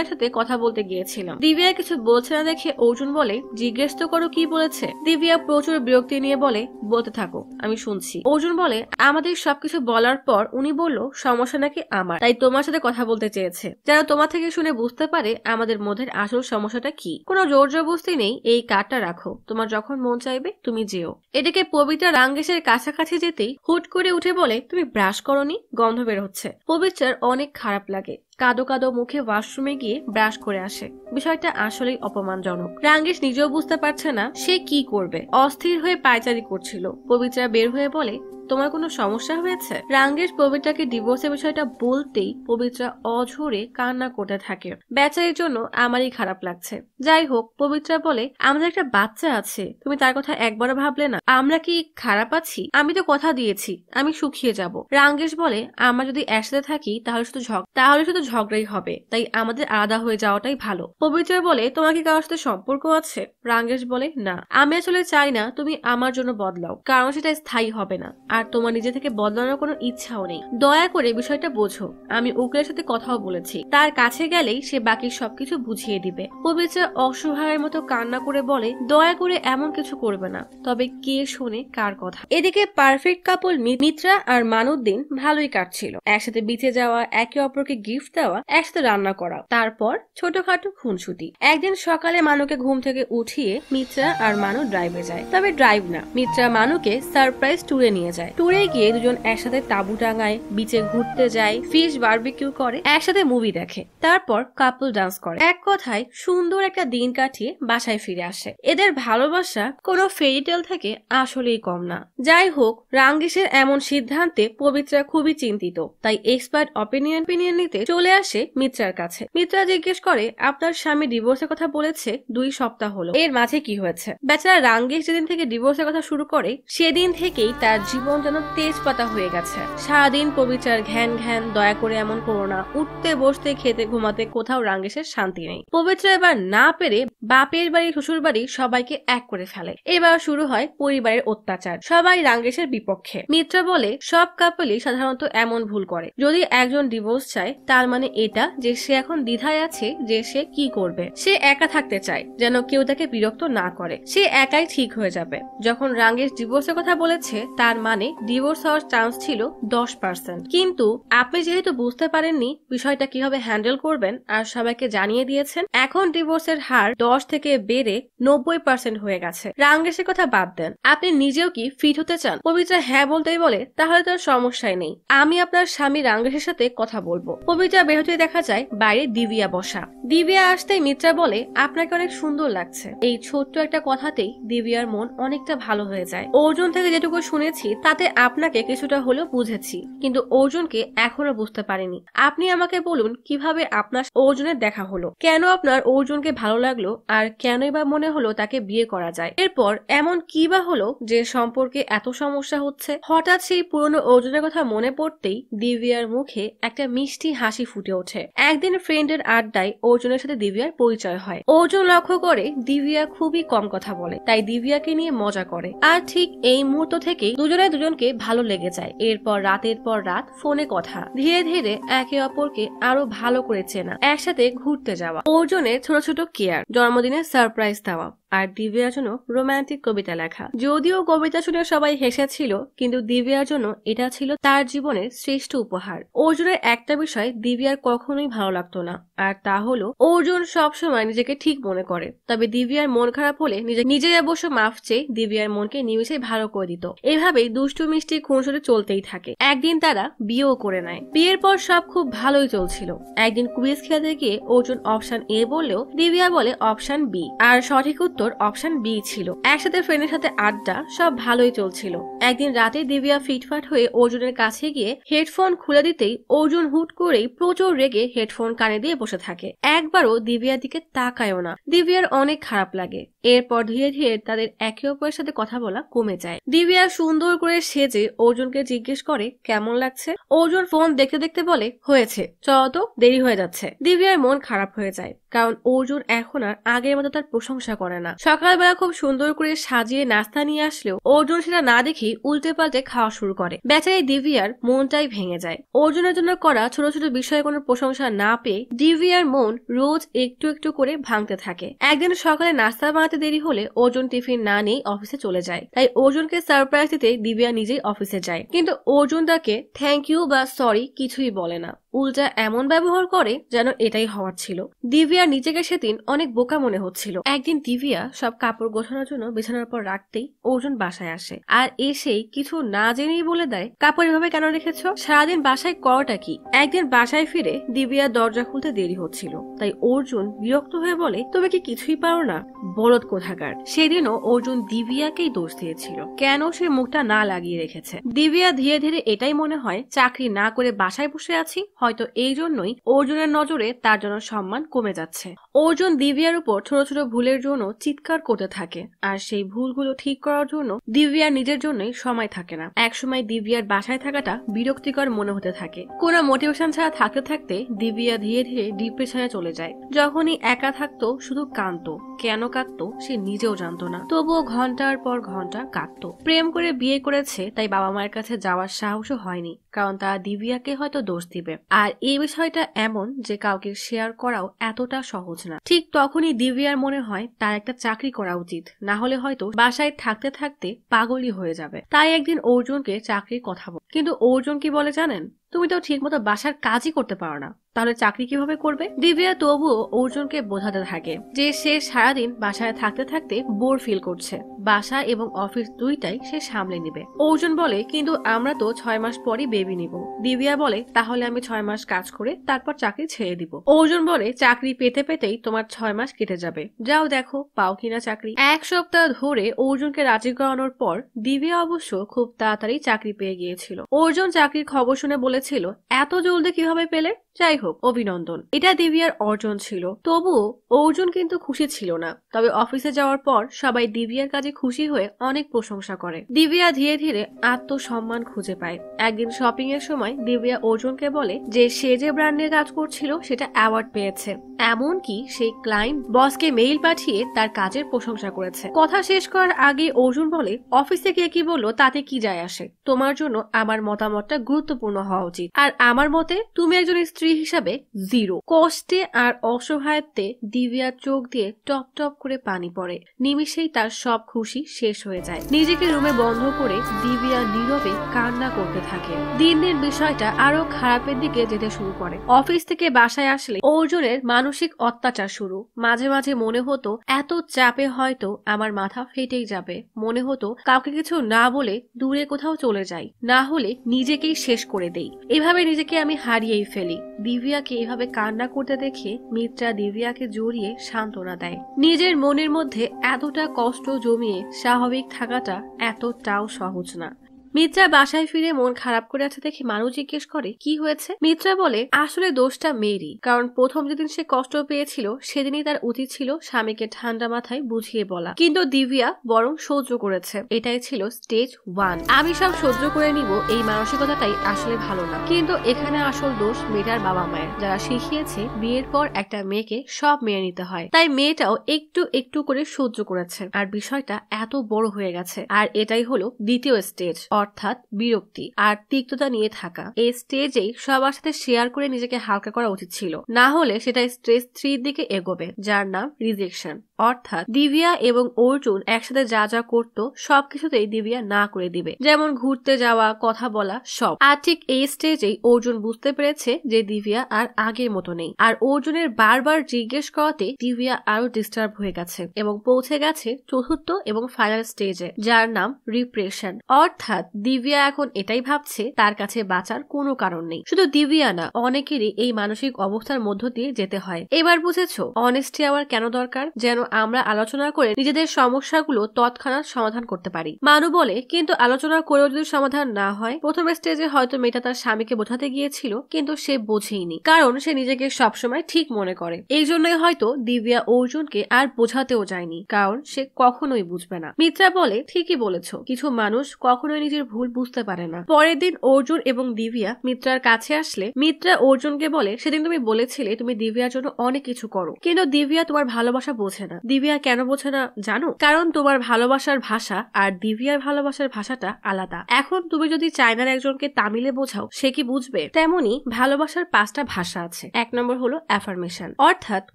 এর সাথে কথা বলতে গিয়েছিলাম দিবিয়া কিছু বলছে না দেখে অর্জুন বলে জিজ্ঞেস তো করো কি বলেছে দিবিয়া প্রচুর বিরক্তি নিয়ে বলে বলতে থাকো আমি শুনছি অর্জুন বলে আমাদের সবকিছু বলার পর উনি বলল সমস্যা নাকি আমার তাই তোমার সাথে কথা বলতে চেয়েছে যারা তোমার থেকে শুনে বুঝতে পারে আমাদের মধ্যে আসল সমস্যাটা কি কোনো জোর জবস্তি নেই এই কার্ডটা রাখো তোমার যখন মন চাইবে তুমি যেও এটাকে পবিতা রাঙ্গেশের কাছাকাছি যেতেই হুট করে উঠে বলে তুমি ব্রাশ করনি গন্ধ বের হচ্ছে পবিত্রার অনেক খারাপ লাগে কাদো কাদো মুখে ওয়াশরুমে গিয়ে ব্রাশ করে আসে বিষয়টা আসলেই অপমানজনক রাঙ্গেশ নিজেও বুঝতে পারছে না সে কি করবে অস্থির হয়ে পায়চারি করছিল পবিত্রা বের হয়ে বলে তোমার কোনো সমস্যা হয়েছে রাঙ্গেশ পবিত্রাকে ডিভোর্সের বিষয়টা বলতেই পবিত্রা অঝরে কান্না করতে থাকে বেচারির জন্য আমারই খারাপ লাগছে যাই হোক পবিত্রা বলে আমাদের একটা বাচ্চা আছে তুমি তার কথা একবারও ভাবলে না আমরা কি খারাপ আছি আমি তো কথা দিয়েছি আমি শুকিয়ে যাব রাঙ্গেশ বলে আমরা যদি একসাথে থাকি তাহলে শুধু ঝগড়া তাহলে শুধু ঝগড়াই হবে তাই আমাদের আলাদা হয়ে যাওয়াটাই ভালো পবিত্রা বলে তোমার কি কারোর সাথে সম্পর্ক আছে রাঙ্গেশ বলে না আমি আসলে চাই না তুমি আমার জন্য বদলাও কারণ সেটা স্থায়ী হবে না আর তোমার নিজে থেকে বদলানোর কোনো ইচ্ছাও নেই দয়া করে বিষয়টা বোঝো আমি উকিলের সাথে কথাও বলেছি তার কাছে গেলেই সে বাকি সবকিছু বুঝিয়ে দিবে পবিত্র অসহায়ের মতো কান্না করে বলে দয়া করে এমন কিছু করবে না তবে কে শোনে কার কথা এদিকে পারফেক্ট কাপল মিত্রা আর মানুদ্দিন ভালোই কাটছিল একসাথে বিচে যাওয়া একে অপরকে গিফট দেওয়া একসাথে রান্না করা তারপর ছোটখাটো খুনসুটি একদিন সকালে মানুকে ঘুম থেকে উঠিয়ে মিত্রা আর মানু ড্রাইভে যায় তবে ড্রাইভ না মিত্রা মানুকে সারপ্রাইজ টুরে নিয়ে যায় যায় ট্যুরে গিয়ে দুজন একসাথে তাবু টাঙায় বিচে ঘুরতে যায় ফিশ বারবিকিউ করে একসাথে মুভি দেখে তারপর কাপল ডান্স করে এক কথায় সুন্দর একটা দিন কাটিয়ে বাসায় ফিরে আসে এদের ভালোবাসা কোনো ফেরিটেল থেকে আসলেই কম না যাই হোক রাঙ্গিসের এমন সিদ্ধান্তে পবিত্রা খুবই চিন্তিত তাই এক্সপার্ট অপিনিয়ন পিনিয়ন নিতে চলে আসে মিত্রার কাছে মিত্রা জিজ্ঞেস করে আপনার স্বামী ডিভোর্সের কথা বলেছে দুই সপ্তাহ হলো এর মাঝে কি হয়েছে বেচারা রাঙ্গিস যেদিন থেকে ডিভোর্সের কথা শুরু করে সেদিন থেকেই তার জীবন কেমন যেন তেজপাতা হয়ে গেছে সারাদিন পবিচার ঘ্যান ঘ্যান দয়া করে এমন করো না উঠতে বসতে খেতে ঘুমাতে কোথাও রাঙ্গেশের শান্তি নেই পবিত্র এবার না পেরে বাপের বাড়ি শ্বশুর বাড়ি সবাইকে এক করে ফেলে এবার শুরু হয় পরিবারের অত্যাচার সবাই রাঙ্গেশের বিপক্ষে মিত্র বলে সব কাপলি সাধারণত এমন ভুল করে যদি একজন ডিভোর্স চায় তার মানে এটা যে সে এখন দ্বিধায় আছে যে সে কি করবে সে একা থাকতে চায় যেন কেউ তাকে বিরক্ত না করে সে একাই ঠিক হয়ে যাবে যখন রাঙ্গেশ ডিভোর্সের কথা বলেছে তার মানে কারণে ডিভোর্স হওয়ার চান্স ছিল দশ পার্সেন্ট কিন্তু আপনি যেহেতু বুঝতে পারেননি বিষয়টা কিভাবে হ্যান্ডেল করবেন আর সবাইকে জানিয়ে দিয়েছেন এখন ডিভোর্সের হার দশ থেকে বেড়ে নব্বই পার্সেন্ট হয়ে গেছে রাঙ্গেশের কথা বাদ দেন আপনি নিজেও কি ফিট হতে চান পবিত্রা হ্যাঁ বলতেই বলে তাহলে তো সমস্যাই নেই আমি আপনার স্বামী রাঙ্গেশের সাথে কথা বলবো পবিত্রা বের হতে দেখা যায় বাইরে দিবিয়া বসা দিবিয়া আসতেই মিত্রা বলে আপনাকে অনেক সুন্দর লাগছে এই ছোট্ট একটা কথাতেই দিবিয়ার মন অনেকটা ভালো হয়ে যায় অর্জুন থেকে যেটুকু শুনেছি তা তাতে আপনাকে কিছুটা হলেও বুঝেছি কিন্তু অর্জুনকে এখনো বুঝতে পারিনি আপনি আমাকে বলুন কিভাবে আপনার অর্জুনের দেখা হলো কেন আপনার অর্জুনকে ভালো লাগলো আর কেনই বা মনে হলো তাকে বিয়ে করা যায় এরপর এমন কি বা হলো যে সম্পর্কে এত সমস্যা হচ্ছে হঠাৎ সেই পুরনো অর্জুনের কথা মনে পড়তেই দিব্যার মুখে একটা মিষ্টি হাসি ফুটে ওঠে একদিন ফ্রেন্ডের আড্ডায় অর্জুনের সাথে দিব্যার পরিচয় হয় অর্জুন লক্ষ্য করে দিব্যা খুবই কম কথা বলে তাই দিব্যাকে নিয়ে মজা করে আর ঠিক এই মুহূর্ত থেকেই দুজনে দুজনকে ভালো লেগে যায় এরপর রাতের পর রাত ফোনে কথা ধীরে ধীরে একে অপরকে আরো ভালো করে চেনা একসাথে ঘুরতে যাওয়া অর্জনে ছোট ছোট কেয়ার জন্মদিনে সারপ্রাইজ দেওয়া আর দিব্যার জন্য রোম্যান্টিক কবিতা লেখা যদিও কবিতা শুনে সবাই হেসেছিল কিন্তু দিব্যার জন্য এটা ছিল তার জীবনের শ্রেষ্ঠ উপহার অর্জুনের একটা বিষয় দিব্যার কখনোই ভালো লাগতো না আর তা হলো অর্জুন সবসময় নিজেকে ঠিক মনে করে তবে দিব্যার মন খারাপ হলে নিজে অবশ্য মাফ চেয়ে দিব্যার মনকে নিমিশে ভালো করে দিত এভাবেই দুষ্টু মিষ্টি খুনসুটি চলতেই থাকে একদিন তারা বিয়েও করে নেয় বিয়ের পর সব খুব ভালোই চলছিল একদিন কুইজ খেলতে গিয়ে অর্জুন অপশন এ বললেও দিব্যা বলে অপশন বি আর সঠিক উত্তর উত্তর অপশন বি ছিল একসাথে ফ্রেন্ডের সাথে আড্ডা সব ভালোই চলছিল একদিন রাতে দিবিয়া ফিটফাট হয়ে অর্জুনের কাছে গিয়ে হেডফোন খুলে দিতেই অর্জুন হুট করেই প্রচুর রেগে হেডফোন কানে দিয়ে বসে থাকে একবারও দিবিয়ার দিকে তাকায়ও না দিবিয়ার অনেক খারাপ লাগে এরপর ধীরে ধীরে তাদের একে অপরের সাথে কথা বলা কমে যায় দিবিয়া সুন্দর করে সেজে অর্জুনকে জিজ্ঞেস করে কেমন লাগছে অর্জুন ফোন দেখতে দেখতে বলে হয়েছে চল তো দেরি হয়ে যাচ্ছে দিবিয়ার মন খারাপ হয়ে যায় কারণ অর্জুন এখন আর আগের মতো তার প্রশংসা করে না না সকালবেলা খুব সুন্দর করে সাজিয়ে নাস্তা নিয়ে আসলেও অর্জুন সেটা না দেখেই উল্টে পাল্টে খাওয়া শুরু করে বেচারি দিভিয়ার মনটাই ভেঙে যায় অর্জুনের জন্য করা ছোট ছোট বিষয়ে কোনো প্রশংসা না পেয়ে দিভিয়ার মন রোজ একটু একটু করে ভাঙতে থাকে একদিন সকালে নাস্তা বানাতে দেরি হলে অর্জুন টিফিন না নিয়ে অফিসে চলে যায় তাই অর্জুনকে সারপ্রাইজ দিতে দিবিয়া নিজেই অফিসে যায় কিন্তু অর্জুন তাকে থ্যাংক ইউ বা সরি কিছুই বলে না উল্টা এমন ব্যবহার করে যেন এটাই হওয়ার ছিল দিভিয়া নিজেকে সেদিন অনেক বোকা মনে হচ্ছিল একদিন দিভিয়া সব কাপড় গোছানোর জন্য বিছানার পর রাখতেই অর্জুন বাসায় আসে আর এসেই কিছু না জেনেই বলে দেয় কাপড় এভাবে কেন রেখেছ সারাদিন বাসায় করাটা কি একদিন বাসায় ফিরে দিভিয়া দরজা খুলতে দেরি হচ্ছিল তাই অর্জুন বিরক্ত হয়ে বলে তুমি কি কিছুই পারো না বলদ কোথাকার সেদিনও অর্জুন দিভিয়াকেই দোষ দিয়েছিল কেন সে মুখটা না লাগিয়ে রেখেছে দিবিয়া ধীরে ধীরে এটাই মনে হয় চাকরি না করে বাসায় বসে আছি হয়তো এই জন্যই অর্জুনের নজরে তার জন্য সম্মান কমে যাচ্ছে অর্জুন দিব্যার উপর ছোট ছোট ভুলের জন্য চিৎকার করতে থাকে আর সেই ভুলগুলো ঠিক করার জন্য দিব্যার নিজের জন্যই সময় থাকে না একসময় দিব্যার বাসায় থাকাটা বিরক্তিকর মনে হতে থাকে কোনো মোটিভেশন ছাড়া থাকতে থাকতে দিব্যা ধীরে ধীরে ডিপ্রেশনে চলে যায় যখনই একা থাকতো শুধু কাঁদতো কেন কাঁদতো সে নিজেও জানতো না তবুও ঘন্টার পর ঘন্টা কাঁদতো প্রেম করে বিয়ে করেছে তাই বাবা মায়ের কাছে যাওয়ার সাহসও হয়নি কারণ তারা দিবিয়াকে হয়তো দোষ দিবে আর এই বিষয়টা এমন যে কাউকে শেয়ার করাও এতটা সহজ না ঠিক তখনই দিব্যার মনে হয় তার একটা চাকরি করা উচিত না হলে হয়তো বাসায় থাকতে থাকতে পাগলই হয়ে যাবে তাই একদিন অর্জুনকে চাকরির কথা বল কিন্তু অর্জুন কি বলে জানেন তুমি তো ঠিক মতো বাসার কাজই করতে পারো না তাহলে চাকরি কিভাবে করবে দিব্যা তবুও অর্জুনকে বোঝাতে থাকে যে সে সারাদিন বাসায় থাকতে থাকতে বোর ফিল করছে বাসা এবং অফিস দুইটাই সে সামলে নিবে অর্জুন বলে কিন্তু আমরা তো ছয় মাস পরে বেবি নিব দিব্যা বলে তাহলে আমি ছয় মাস কাজ করে তারপর চাকরি ছেড়ে দিব অর্জুন বলে চাকরি পেতে পেতেই তোমার ছয় মাস কেটে যাবে যাও দেখো পাও কিনা চাকরি এক সপ্তাহ ধরে অর্জুনকে রাজি করানোর পর দিব্যা অবশ্য খুব তাড়াতাড়ি চাকরি পেয়ে গিয়েছিল অর্জুন চাকরির খবর শুনে বলেছিল এত জলদি কিভাবে পেলে যাই হোক অভিনন্দন এটা দিবিয়ার অর্জন ছিল তবুও অর্জুন কিন্তু খুশি ছিল না তবে অফিসে যাওয়ার পর সবাই দিবিয়ার কাজে খুশি হয়ে অনেক প্রশংসা করে দিবিয়া ধীরে ধীরে আত্মসম্মান খুঁজে পায় একদিন শপিং এর সময় দিবিয়া অর্জুনকে বলে যে সে যে ব্র্যান্ডের কাজ করছিল সেটা অ্যাওয়ার্ড পেয়েছে এমনকি সেই ক্লাইন্ট বসকে মেইল পাঠিয়ে তার কাজের প্রশংসা করেছে কথা শেষ করার আগে অর্জুন বলে অফিসে কে কি বললো তাতে কি যায় আসে তোমার জন্য আমার মতামতটা গুরুত্বপূর্ণ হওয়া উচিত আর আমার মতে তুমি একজন স্ত্রী স্ত্রী হিসাবে জিরো কষ্টে আর অসহায়ত্বে দিব্যার চোখ দিয়ে টপ টপ করে পানি পড়ে নিমিষেই তার সব খুশি শেষ হয়ে যায় নিজেকে রুমে বন্ধ করে দিব্যা নীরবে কান্না করতে থাকে দিন দিন বিষয়টা আরো খারাপের দিকে যেতে শুরু করে অফিস থেকে বাসায় আসলে অর্জুনের মানসিক অত্যাচার শুরু মাঝে মাঝে মনে হতো এত চাপে হয়তো আমার মাথা ফেটেই যাবে মনে হতো কাউকে কিছু না বলে দূরে কোথাও চলে যাই না হলে নিজেকেই শেষ করে দেই এভাবে নিজেকে আমি হারিয়েই ফেলি দিবিয়াকে এভাবে কান্না করতে দেখে মিত্রা দিবিয়াকে জড়িয়ে সান্ত্বনা দেয় নিজের মনের মধ্যে এতটা কষ্ট জমিয়ে স্বাভাবিক থাকাটা এতটাও সহজ না মিত্রা বাসায় ফিরে মন খারাপ করে আছে দেখে মানু জিজ্ঞেস করে কি হয়েছে মিত্রা বলে আসলে দোষটা মেয়েরই কারণ প্রথম যেদিন সে কষ্ট পেয়েছিল সেদিনই তার উচিত ছিল স্বামীকে ঠান্ডা মাথায় বুঝিয়ে বলা কিন্তু দিবিয়া বরং সহ্য করেছে এটাই ছিল স্টেজ ওয়ান আমি সব সহ্য করে নিব এই মানসিকতাটাই আসলে ভালো না কিন্তু এখানে আসল দোষ মেয়েটার বাবা মায়ের যারা শিখিয়েছে বিয়ের পর একটা মেয়েকে সব মেয়ে নিতে হয় তাই মেয়েটাও একটু একটু করে সহ্য করেছে আর বিষয়টা এত বড় হয়ে গেছে আর এটাই হলো দ্বিতীয় স্টেজ অর্থাৎ বিরক্তি আর তিক্ততা নিয়ে থাকা এই স্টেজেই সবার সাথে শেয়ার করে নিজেকে হালকা করা উচিত ছিল না হলে সেটা স্ট্রেস থ্রির দিকে এগোবে যার নাম রিজেকশন অর্থাৎ দিবিয়া এবং অর্জুন একসাথে যা যা করতো সবকিছুতেই দিবিয়া না করে দিবে যেমন ঘুরতে যাওয়া কথা বলা সব আর ঠিক এই স্টেজেই অর্জুন বুঝতে পেরেছে যে দিবিয়া আর আগের মতো নেই আর অর্জুনের বারবার জিজ্ঞেস করাতে দিবিয়া আরো ডিস্টার্ব হয়ে গেছে এবং পৌঁছে গেছে চতুর্থ এবং ফাইনাল স্টেজে যার নাম রিপ্রেশন অর্থাৎ দিবিয়া এখন এটাই ভাবছে তার কাছে বাঁচার কোনো কারণ নেই শুধু দিবিয়া না অনেকেরই এই মানসিক অবস্থার মধ্য দিয়ে যেতে হয় এবার বুঝেছো অনেস্টি আবার কেন দরকার যেন আমরা আলোচনা করে নিজেদের সমস্যাগুলো তৎক্ষণাৎ সমাধান করতে পারি মানু বলে কিন্তু আলোচনা করেও যদি সমাধান না হয় প্রথম স্টেজে হয়তো মেয়েটা তার স্বামীকে বোঝাতে গিয়েছিল কিন্তু সে বোঝেইনি কারণ সে নিজেকে সবসময় ঠিক মনে করে এই জন্যই হয়তো দিব্যা অর্জুনকে আর বোঝাতেও যায়নি কারণ সে কখনোই বুঝবে না মিত্রা বলে ঠিকই বলেছ কিছু মানুষ কখনোই নিজের ভুল বুঝতে পারে না পরের দিন অর্জুন এবং দিবিয়া মিত্রার কাছে আসলে মিত্রা অর্জুনকে বলে সেদিন তুমি বলেছিলে তুমি দিবিয়ার জন্য অনেক কিছু করো কিন্তু দিবিয়া তোমার ভালোবাসা বোঝে না না দিবিয়া কেন বোঝে না জানো কারণ তোমার ভালোবাসার ভাষা আর দিবিয়ার ভালোবাসার ভাষাটা আলাদা এখন তুমি যদি চায়নার একজনকে তামিলে বোঝাও সে কি বুঝবে তেমনি ভালোবাসার পাঁচটা ভাষা আছে এক নম্বর হলো অ্যাফার্মেশন অর্থাৎ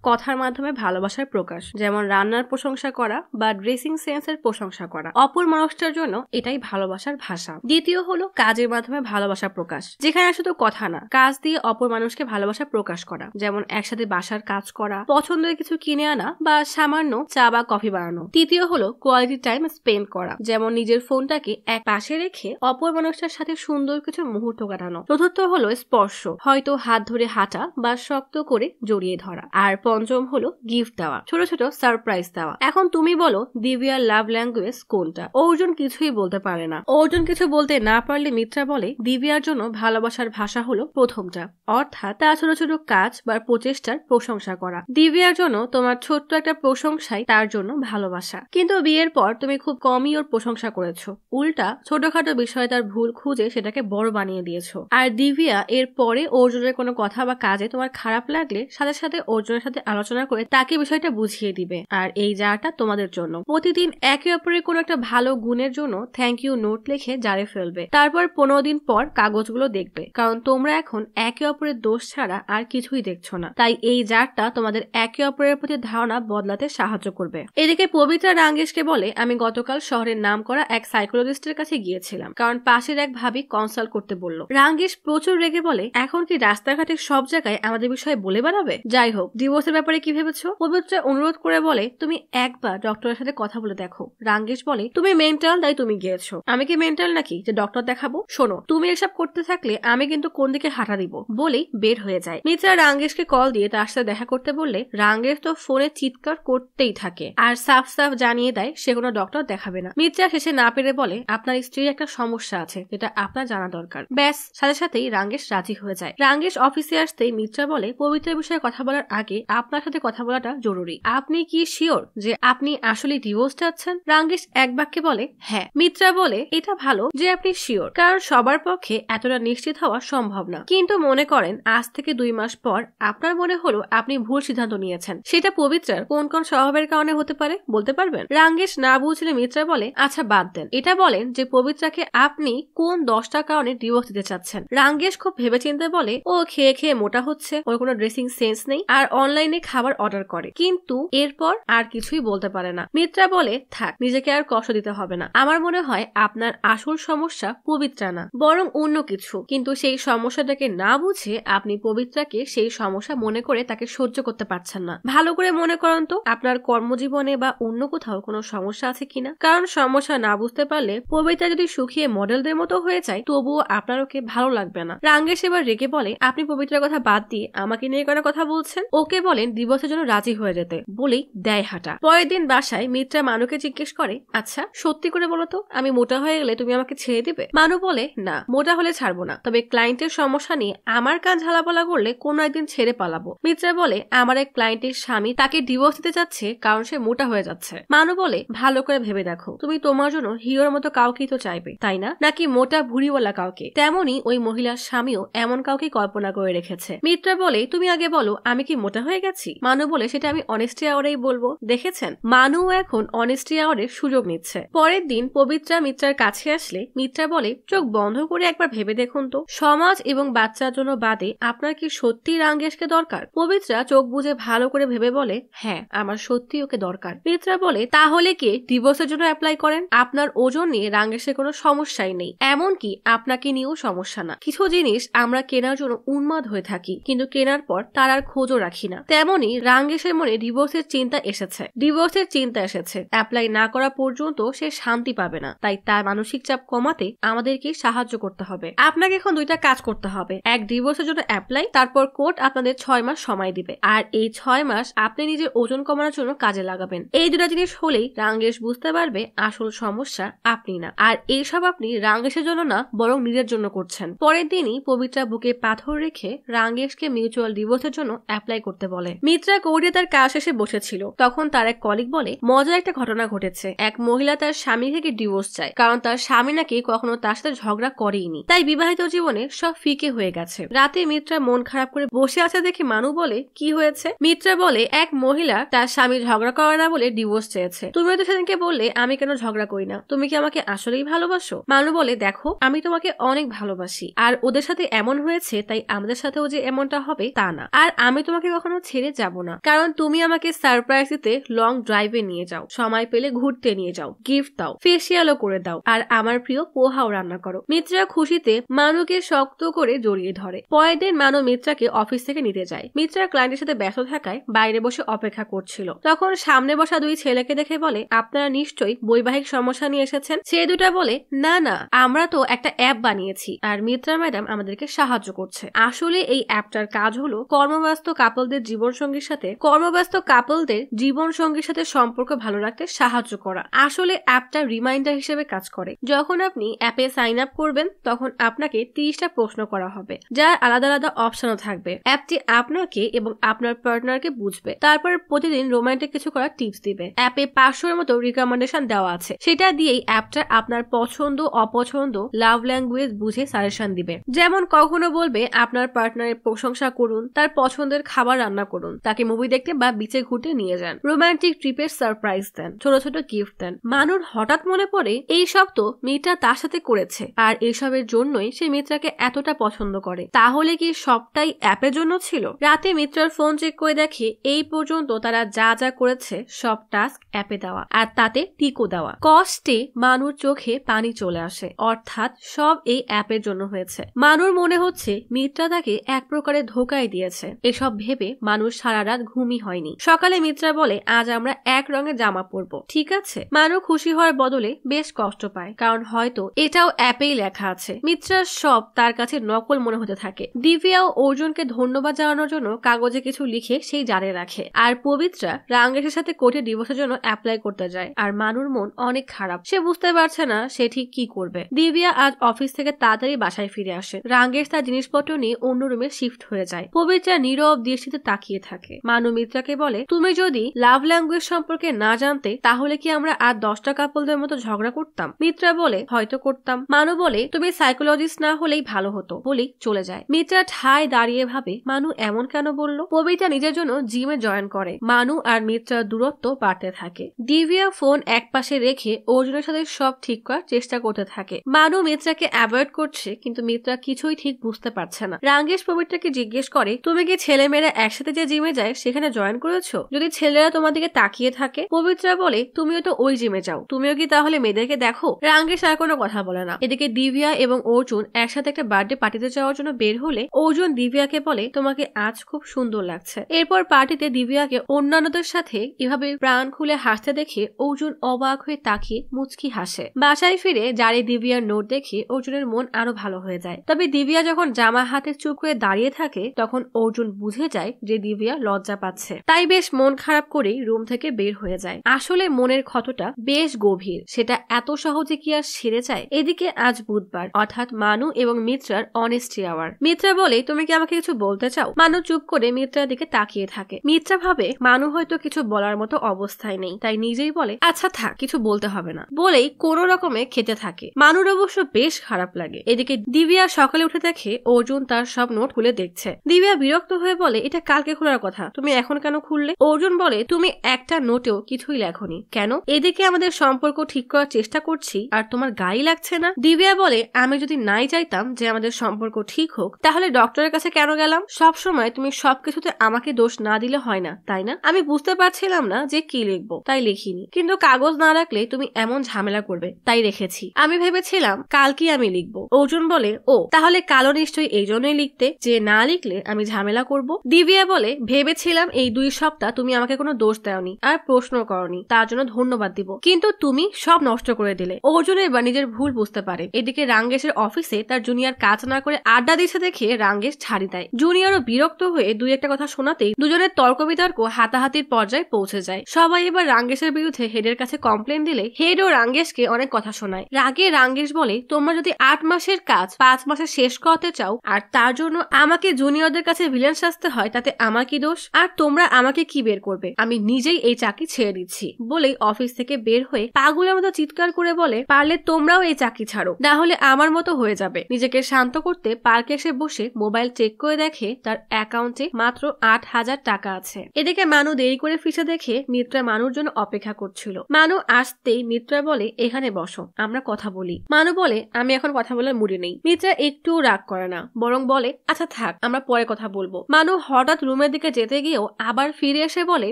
কথার মাধ্যমে ভালোবাসার প্রকাশ যেমন রান্নার প্রশংসা করা বা ড্রেসিং সেন্সের প্রশংসা করা অপর মানুষটার জন্য এটাই ভালোবাসার ভাষা দ্বিতীয় হলো কাজের মাধ্যমে ভালোবাসা প্রকাশ যেখানে শুধু কথা না কাজ দিয়ে অপর মানুষকে ভালোবাসা প্রকাশ করা যেমন একসাথে বাসার কাজ করা পছন্দের কিছু কিনে আনা বা সামান্য চা বা কফি বানানো তৃতীয় হলো কোয়ালিটি টাইম স্পেন্ড করা যেমন নিজের ফোনটাকে এক পাশে রেখে অপর মানুষটার সাথে সুন্দর কিছু মুহূর্ত কাটানো চতুর্থ হলো স্পর্শ হয়তো হাত ধরে হাঁটা বা শক্ত করে জড়িয়ে ধরা আর পঞ্চম হলো গিফট দেওয়া ছোট ছোট সারপ্রাইজ দেওয়া এখন তুমি বলো দিবিয়ার লাভ ল্যাঙ্গুয়েজ কোনটা অর্জুন কিছুই বলতে পারে না অর্জুন কিছু বলতে না পারলে মিত্রা বলে দিবিয়ার জন্য ভালোবাসার ভাষা হলো প্রথমটা অর্থাৎ তা ছোট ছোট কাজ বা প্রচেষ্টার প্রশংসা করা দিবিয়ার জন্য তোমার ছোট্ট একটা প্রশ্ন প্রশংসাই তার জন্য ভালোবাসা কিন্তু বিয়ের পর তুমি খুব কমই ওর প্রশংসা করেছো উল্টা ছোটখাটো বিষয়ে তার ভুল খুঁজে সেটাকে বড় বানিয়ে দিয়েছো আর দিভিয়া এর পরে অর্জুনের কোনো কথা বা কাজে তোমার খারাপ লাগলে সাথে সাথে অর্জুনের সাথে আলোচনা করে তাকে বিষয়টা বুঝিয়ে দিবে আর এই জায়গাটা তোমাদের জন্য প্রতিদিন একে অপরের কোনো একটা ভালো গুণের জন্য থ্যাংক ইউ নোট লিখে জারে ফেলবে তারপর পনেরো দিন পর কাগজগুলো দেখবে কারণ তোমরা এখন একে অপরের দোষ ছাড়া আর কিছুই দেখছো না তাই এই জারটা তোমাদের একে অপরের প্রতি ধারণা বদলাতে সাহায্য করবে এদিকে পবিত্রা রাঙ্গেশকে বলে আমি গতকাল শহরের নাম করা এক সাইকোলজিস্টের কাছে গিয়েছিলাম কারণ পাশের এক ভাবি কনসাল্ট করতে বলল রাঙ্গেশ প্রচুর রেগে বলে এখন কি রাস্তাঘাটে সব জায়গায় আমাদের বিষয়ে বলে বেড়াবে যাই হোক ডিভোর্সের ব্যাপারে কি ভেবেছো পবিত্রা অনুরোধ করে বলে তুমি একবার ডক্টরের সাথে কথা বলে দেখো রাঙ্গেশ বলে তুমি মেন্টাল তাই তুমি গিয়েছো আমি কি মেন্টাল নাকি যে ডক্টর দেখাবো শোনো তুমি এসব করতে থাকলে আমি কিন্তু কোন দিকে হাঁটা দিব বলেই বের হয়ে যায় মিত্রা রাঙ্গেশকে কল দিয়ে তার সাথে দেখা করতে বললে রাঙ্গেশ তো ফোনে চিৎকার করতেই থাকে আর সাফ সাফ জানিয়ে দেয় সে কোনো ডক্টর দেখাবে না মির্জা শেষে না পেরে বলে আপনার স্ত্রীর একটা সমস্যা আছে যেটা আপনার জানা দরকার ব্যাস সাথে সাথেই রাঙ্গেশ রাজি হয়ে যায় রাঙ্গেশ অফিসে আসতেই মির্জা বলে পবিত্র বিষয়ে কথা বলার আগে আপনার সাথে কথা বলাটা জরুরি আপনি কি শিওর যে আপনি আসলে ডিভোর্স চাচ্ছেন রাঙ্গেশ এক বাক্যে বলে হ্যাঁ মিত্রা বলে এটা ভালো যে আপনি শিওর কারণ সবার পক্ষে এতটা নিশ্চিত হওয়া সম্ভব না কিন্তু মনে করেন আজ থেকে দুই মাস পর আপনার মনে হলো আপনি ভুল সিদ্ধান্ত নিয়েছেন সেটা পবিত্রার কোন কোন এমন স্বভাবের কারণে হতে পারে বলতে পারবেন রাঙ্গেশ না বুঝলে মিত্রা বলে আচ্ছা বাদ দেন এটা বলেন যে পবিত্রাকে আপনি কোন দশটা কারণে ডিভোর্স দিতে চাচ্ছেন রাঙ্গেশ খুব ভেবেচিন্তে বলে ও খেয়ে খেয়ে মোটা হচ্ছে ওর কোনো ড্রেসিং সেন্স নেই আর অনলাইনে খাবার অর্ডার করে কিন্তু এরপর আর কিছুই বলতে পারে না মিত্রা বলে থাক নিজেকে আর কষ্ট দিতে হবে না আমার মনে হয় আপনার আসল সমস্যা পবিত্রা না বরং অন্য কিছু কিন্তু সেই সমস্যাটাকে না বুঝে আপনি পবিত্রাকে সেই সমস্যা মনে করে তাকে সহ্য করতে পারছেন না ভালো করে মনে করেন তো আপনার কর্মজীবনে বা অন্য কোথাও কোনো সমস্যা আছে কিনা কারণ সমস্যা না বুঝতে পারলে পবিতা যদি সুখিয়ে মডেলদের মতো হয়ে যায় তবুও আপনার ওকে ভালো লাগবে না রাঙ্গেশ এবার রেগে বলে আপনি পবিত্রার কথা বাদ দিয়ে আমাকে নিয়ে করার কথা বলছেন ওকে বলেন দিবসের জন্য রাজি হয়ে যেতে বলেই দেয় হাঁটা পরের দিন বাসায় মিত্রা মানুকে জিজ্ঞেস করে আচ্ছা সত্যি করে বলো তো আমি মোটা হয়ে গেলে তুমি আমাকে ছেড়ে দিবে মানু বলে না মোটা হলে ছাড়বো না তবে ক্লায়েন্টের সমস্যা নিয়ে আমার কাজ ঝালাপালা করলে কোনো একদিন ছেড়ে পালাবো মিত্রা বলে আমার এক ক্লায়েন্টের স্বামী তাকে ডিভোর্স দিতে যাচ্ছে কারণ সে মোটা হয়ে যাচ্ছে মানু বলে ভালো করে ভেবে দেখো তুমি তোমার জন্য হিরোর মতো কাউকেই তো চাইবে তাই না নাকি মোটা ভুড়িওয়ালা কাউকে তেমনই ওই মহিলার স্বামীও এমন কাউকে কল্পনা করে রেখেছে মিত্র বলে তুমি আগে বলো আমি কি মোটা হয়ে গেছি মানু বলে সেটা আমি অনেস্টি আওয়ারেই বলবো দেখেছেন মানু এখন অনেস্টি আওয়ারের সুযোগ নিচ্ছে পরের দিন পবিত্রা মিত্রার কাছে আসলে মিত্রা বলে চোখ বন্ধ করে একবার ভেবে দেখুন তো সমাজ এবং বাচ্চার জন্য বাদে আপনার কি সত্যি রাঙ্গেশকে দরকার পবিত্রা চোখ বুঝে ভালো করে ভেবে বলে হ্যাঁ আমার আমার সত্যি ওকে দরকার মিত্রা বলে তাহলে কে ডিভোর্সের জন্য অ্যাপ্লাই করেন আপনার ওজন নিয়ে রাঙ্গেশের কোনো সমস্যাই নেই এমনকি আপনাকে নিয়েও সমস্যা না কিছু জিনিস আমরা কেনার জন্য উন্মাদ হয়ে থাকি কিন্তু কেনার পর তার আর খোঁজও রাখি না তেমনি রাঙ্গেশের মনে ডিভোর্সের চিন্তা এসেছে ডিভোর্সের চিন্তা এসেছে অ্যাপ্লাই না করা পর্যন্ত সে শান্তি পাবে না তাই তার মানসিক চাপ কমাতে আমাদেরকে সাহায্য করতে হবে আপনাকে এখন দুইটা কাজ করতে হবে এক ডিভোর্সের জন্য অ্যাপ্লাই তারপর কোর্ট আপনাদের ছয় মাস সময় দিবে আর এই ছয় মাস আপনি নিজের ওজন কমা কমানোর জন্য কাজে লাগাবেন এই দুটো জিনিস হলেই রাঙ্গেশ বুঝতে পারবে আসল সমস্যা আপনি না আর এইসব আপনি রাঙ্গেশের জন্য না বরং নিজের জন্য করছেন পরের দিনই পবিত্রা বুকে পাথর রেখে রাঙ্গেশকে মিউচুয়াল ডিভোর্সের জন্য অ্যাপ্লাই করতে বলে মিত্রা কৌরিয়া তার কাজ শেষে বসেছিল তখন তার এক কলিগ বলে মজার একটা ঘটনা ঘটেছে এক মহিলা তার স্বামী থেকে ডিভোর্স চায় কারণ তার স্বামী নাকি কখনো তার সাথে ঝগড়া করেইনি তাই বিবাহিত জীবনে সব ফিকে হয়ে গেছে রাতে মিত্রা মন খারাপ করে বসে আছে দেখে মানু বলে কি হয়েছে মিত্রা বলে এক মহিলা তার স্বামী ঝগড়া করে না বলে ডিভোর্স চেয়েছে তুমি হয়তো সেদিনকে বললে আমি কেন ঝগড়া করি না তুমি কি আমাকে আসলেই ভালোবাসো মানু বলে দেখো আমি তোমাকে অনেক ভালোবাসি আর ওদের সাথে এমন হয়েছে তাই আমাদের সাথেও যে এমনটা হবে তা না আর আমি তোমাকে কখনো ছেড়ে যাব না কারণ তুমি আমাকে সারপ্রাইজ দিতে লং ড্রাইভে নিয়ে যাও সময় পেলে ঘুরতে নিয়ে যাও গিফট দাও ফেসিয়ালও করে দাও আর আমার প্রিয় পোহাও রান্না করো মিত্রা খুশিতে মানুকে শক্ত করে জড়িয়ে ধরে পরের দিন মানু মিত্রাকে অফিস থেকে নিতে যায় মিত্রা ক্লায়েন্টের সাথে ব্যস্ত থাকায় বাইরে বসে অপেক্ষা করছে করছিল তখন সামনে বসা দুই ছেলেকে দেখে বলে আপনারা নিশ্চয়ই বৈবাহিক সমস্যা নিয়ে এসেছেন সে দুটা বলে না না আমরা তো একটা অ্যাপ বানিয়েছি আর মিত্রা ম্যাডাম আমাদেরকে সাহায্য করছে আসলে এই অ্যাপটার কাজ হলো কর্মব্যস্ত কাপলদের জীবনসঙ্গীর সাথে কর্মব্যস্ত কাপলদের জীবনসঙ্গীর সাথে সম্পর্ক ভালো রাখতে সাহায্য করা আসলে অ্যাপটা রিমাইন্ডার হিসেবে কাজ করে যখন আপনি অ্যাপে সাইন আপ করবেন তখন আপনাকে তিরিশটা প্রশ্ন করা হবে যার আলাদা আলাদা অপশনও থাকবে অ্যাপটি আপনাকে এবং আপনার পার্টনারকে বুঝবে তারপর প্রতিদিন রোমান্টিক কিছু করার টিপস দিবে অ্যাপে পাঁচশোর মতো রিকমেন্ডেশন দেওয়া আছে সেটা দিয়েই অ্যাপটা আপনার পছন্দ অপছন্দ লাভ ল্যাঙ্গুয়েজ বুঝে সাজেশন দিবে যেমন কখনো বলবে আপনার পার্টনারের প্রশংসা করুন তার পছন্দের খাবার রান্না করুন তাকে মুভি দেখতে বা বিচে ঘুরতে নিয়ে যান রোমান্টিক ট্রিপের সারপ্রাইজ দেন ছোট ছোট গিফট দেন মানুষ হঠাৎ মনে পড়ে এই সব তো মেয়েটা তার সাথে করেছে আর এইসবের জন্যই সে মিত্রাকে এতটা পছন্দ করে তাহলে কি সবটাই অ্যাপের জন্য ছিল রাতে মিত্রার ফোন চেক করে দেখে এই পর্যন্ত তারা যা যা করেছে সব টাস্ক অ্যাপে দেওয়া আর তাতে টিকো দেওয়া কষ্টে মানুর চোখে পানি চলে আসে অর্থাৎ সব এই অ্যাপের জন্য হয়েছে মানুর মনে হচ্ছে মিত্রা তাকে এক প্রকারে ধোকায় দিয়েছে এসব ভেবে মানুষ সারা রাত ঘুমই হয়নি সকালে মিত্রা বলে আজ আমরা এক রঙের জামা পরবো ঠিক আছে মানু খুশি হওয়ার বদলে বেশ কষ্ট পায় কারণ হয়তো এটাও অ্যাপেই লেখা আছে মিত্রার সব তার কাছে নকল মনে হতে থাকে দিব্যা ও অর্জুনকে ধন্যবাদ জানানোর জন্য কাগজে কিছু লিখে সেই জারে রাখে আর পবিত্র পুরুষরা রাঙ্গেশের সাথে কোর্টে ডিভোর্সের জন্য অ্যাপ্লাই করতে যায় আর মানুর মন অনেক খারাপ সে বুঝতে পারছে না সে ঠিক কি করবে দিবিয়া আজ অফিস থেকে তাড়াতাড়ি বাসায় ফিরে আসে রাঙ্গেশ তার জিনিসপত্র নিয়ে অন্য রুমে শিফট হয়ে যায় পবিত্রা নীরব দৃষ্টিতে তাকিয়ে থাকে মানু মিত্রাকে বলে তুমি যদি লাভ ল্যাঙ্গুয়েজ সম্পর্কে না জানতে তাহলে কি আমরা আর দশটা কাপলদের মতো ঝগড়া করতাম মিত্রা বলে হয়তো করতাম মানু বলে তুমি সাইকোলজিস্ট না হলেই ভালো হতো বলেই চলে যায় মিত্রা ঠায় দাঁড়িয়ে ভাবে মানু এমন কেন বলল পবিতা নিজের জন্য জিমে জয়েন করে মানু নানু আর মিত্রার দূরত্ব বাড়তে থাকে দিভিয়া ফোন এক পাশে রেখে অর্জুনের সাথে সব ঠিক করার চেষ্টা করতে থাকে মানু মিত্রাকে অ্যাভয়েড করছে কিন্তু মিত্রা কিছুই ঠিক বুঝতে পারছে না রাঙ্গেশ পবিত্রাকে জিজ্ঞেস করে তুমি কি ছেলে মেয়েরা একসাথে যে জিমে যায় সেখানে জয়েন করেছো যদি ছেলেরা তোমার দিকে তাকিয়ে থাকে পবিত্রা বলে তুমিও তো ওই জিমে যাও তুমিও কি তাহলে মেয়েদেরকে দেখো রাঙ্গেশ আর কোনো কথা বলে না এদিকে দিভিয়া এবং অর্জুন একসাথে একটা বার্থডে পার্টিতে যাওয়ার জন্য বের হলে অর্জুন দিভিয়াকে বলে তোমাকে আজ খুব সুন্দর লাগছে এরপর পার্টিতে দিভিয়াকে অন্যান্য দানবদের সাথে এভাবে প্রাণ খুলে হাসতে দেখে অর্জুন অবাক হয়ে তাকিয়ে মুচকি হাসে বাসায় ফিরে জারি দিবিয়ার নোট দেখে অর্জুনের মন আরো ভালো হয়ে যায় তবে দিবিয়া যখন জামা হাতে চুপ করে দাঁড়িয়ে থাকে তখন অর্জুন বুঝে যায় যে দিবিয়া লজ্জা পাচ্ছে তাই বেশ মন খারাপ করেই রুম থেকে বের হয়ে যায় আসলে মনের ক্ষতটা বেশ গভীর সেটা এত সহজে কি আর সেরে যায় এদিকে আজ বুধবার অর্থাৎ মানু এবং মিত্রার অনেস্টি আওয়ার মিত্রা বলে তুমি কি আমাকে কিছু বলতে চাও মানু চুপ করে মিত্রার দিকে তাকিয়ে থাকে মিত্রা ভাবে মানু হয়তো কিছু বলার মতো অবস্থায় নেই তাই নিজেই বলে আচ্ছা থাক কিছু বলতে হবে না বলেই কোনো রকমে খেতে থাকে মানুর অবশ্য বেশ খারাপ লাগে এদিকে দিবিয়া সকালে উঠে দেখে অর্জুন তার সব নোট খুলে দেখছে দিবিয়া বিরক্ত হয়ে বলে এটা কালকে খোলার কথা তুমি এখন কেন খুললে অর্জুন বলে তুমি একটা নোটেও কিছুই লেখনি কেন এদিকে আমাদের সম্পর্ক ঠিক করার চেষ্টা করছি আর তোমার গাই লাগছে না দিবিয়া বলে আমি যদি নাই চাইতাম যে আমাদের সম্পর্ক ঠিক হোক তাহলে ডক্টরের কাছে কেন গেলাম সব সময় তুমি সবকিছুতে আমাকে দোষ না দিলে হয় না তাই না আমি আমি বুঝতে পারছিলাম না যে কি লিখবো তাই লিখিনি কিন্তু কাগজ না রাখলে তুমি এমন ঝামেলা করবে তাই রেখেছি আমি ভেবেছিলাম কাল কি আমি লিখবো অর্জুন বলে ও তাহলে কালো নিশ্চয়ই এই জন্যই লিখতে যে না লিখলে আমি ঝামেলা করব দিবিয়া বলে ভেবেছিলাম এই দুই সপ্তাহ তুমি আমাকে কোনো দোষ দেওনি আর প্রশ্ন করনি তার জন্য ধন্যবাদ দিব কিন্তু তুমি সব নষ্ট করে দিলে অর্জুন এবার নিজের ভুল বুঝতে পারে এদিকে রাঙ্গেশের অফিসে তার জুনিয়র কাজ না করে আড্ডা দিচ্ছে দেখে রাঙ্গেশ ছাড়ি দেয় জুনিয়রও বিরক্ত হয়ে দুই একটা কথা শোনাতেই দুজনের তর্ক বিতর্ক হাতাহাতি হাতির পর্যায়ে পৌঁছে যায় সবাই এবার রাঙ্গেশের বিরুদ্ধে হেডের কাছে কমপ্লেন দিলে হেড ও রাঙ্গেশকে অনেক কথা শোনায় রাগে রাঙ্গেশ বলে তোমরা যদি আট মাসের কাজ পাঁচ মাসে শেষ করতে চাও আর তার জন্য আমাকে জুনিয়রদের কাছে ভিলেন সাজতে হয় তাতে আমার কি দোষ আর তোমরা আমাকে কি বের করবে আমি নিজেই এই চাকরি ছেড়ে দিচ্ছি বলেই অফিস থেকে বের হয়ে পাগলের মতো চিৎকার করে বলে পারলে তোমরাও এই চাকরি ছাড়ো না হলে আমার মতো হয়ে যাবে নিজেকে শান্ত করতে পার্কে এসে বসে মোবাইল চেক করে দেখে তার অ্যাকাউন্টে মাত্র আট হাজার টাকা আছে এদিকে মানু দেরি করে ফিসে দেখে মিত্রা মানুর জন্য অপেক্ষা করছিল মানু আসতেই মিত্রা বলে এখানে বসো আমরা কথা বলি মানু বলে আমি এখন কথা বলার মুডে নেই মিত্রা একটু রাগ করে না বরং বলে আচ্ছা থাক আমরা পরে কথা বলবো মানু হঠাৎ রুমের দিকে যেতে গিয়েও আবার ফিরে এসে বলে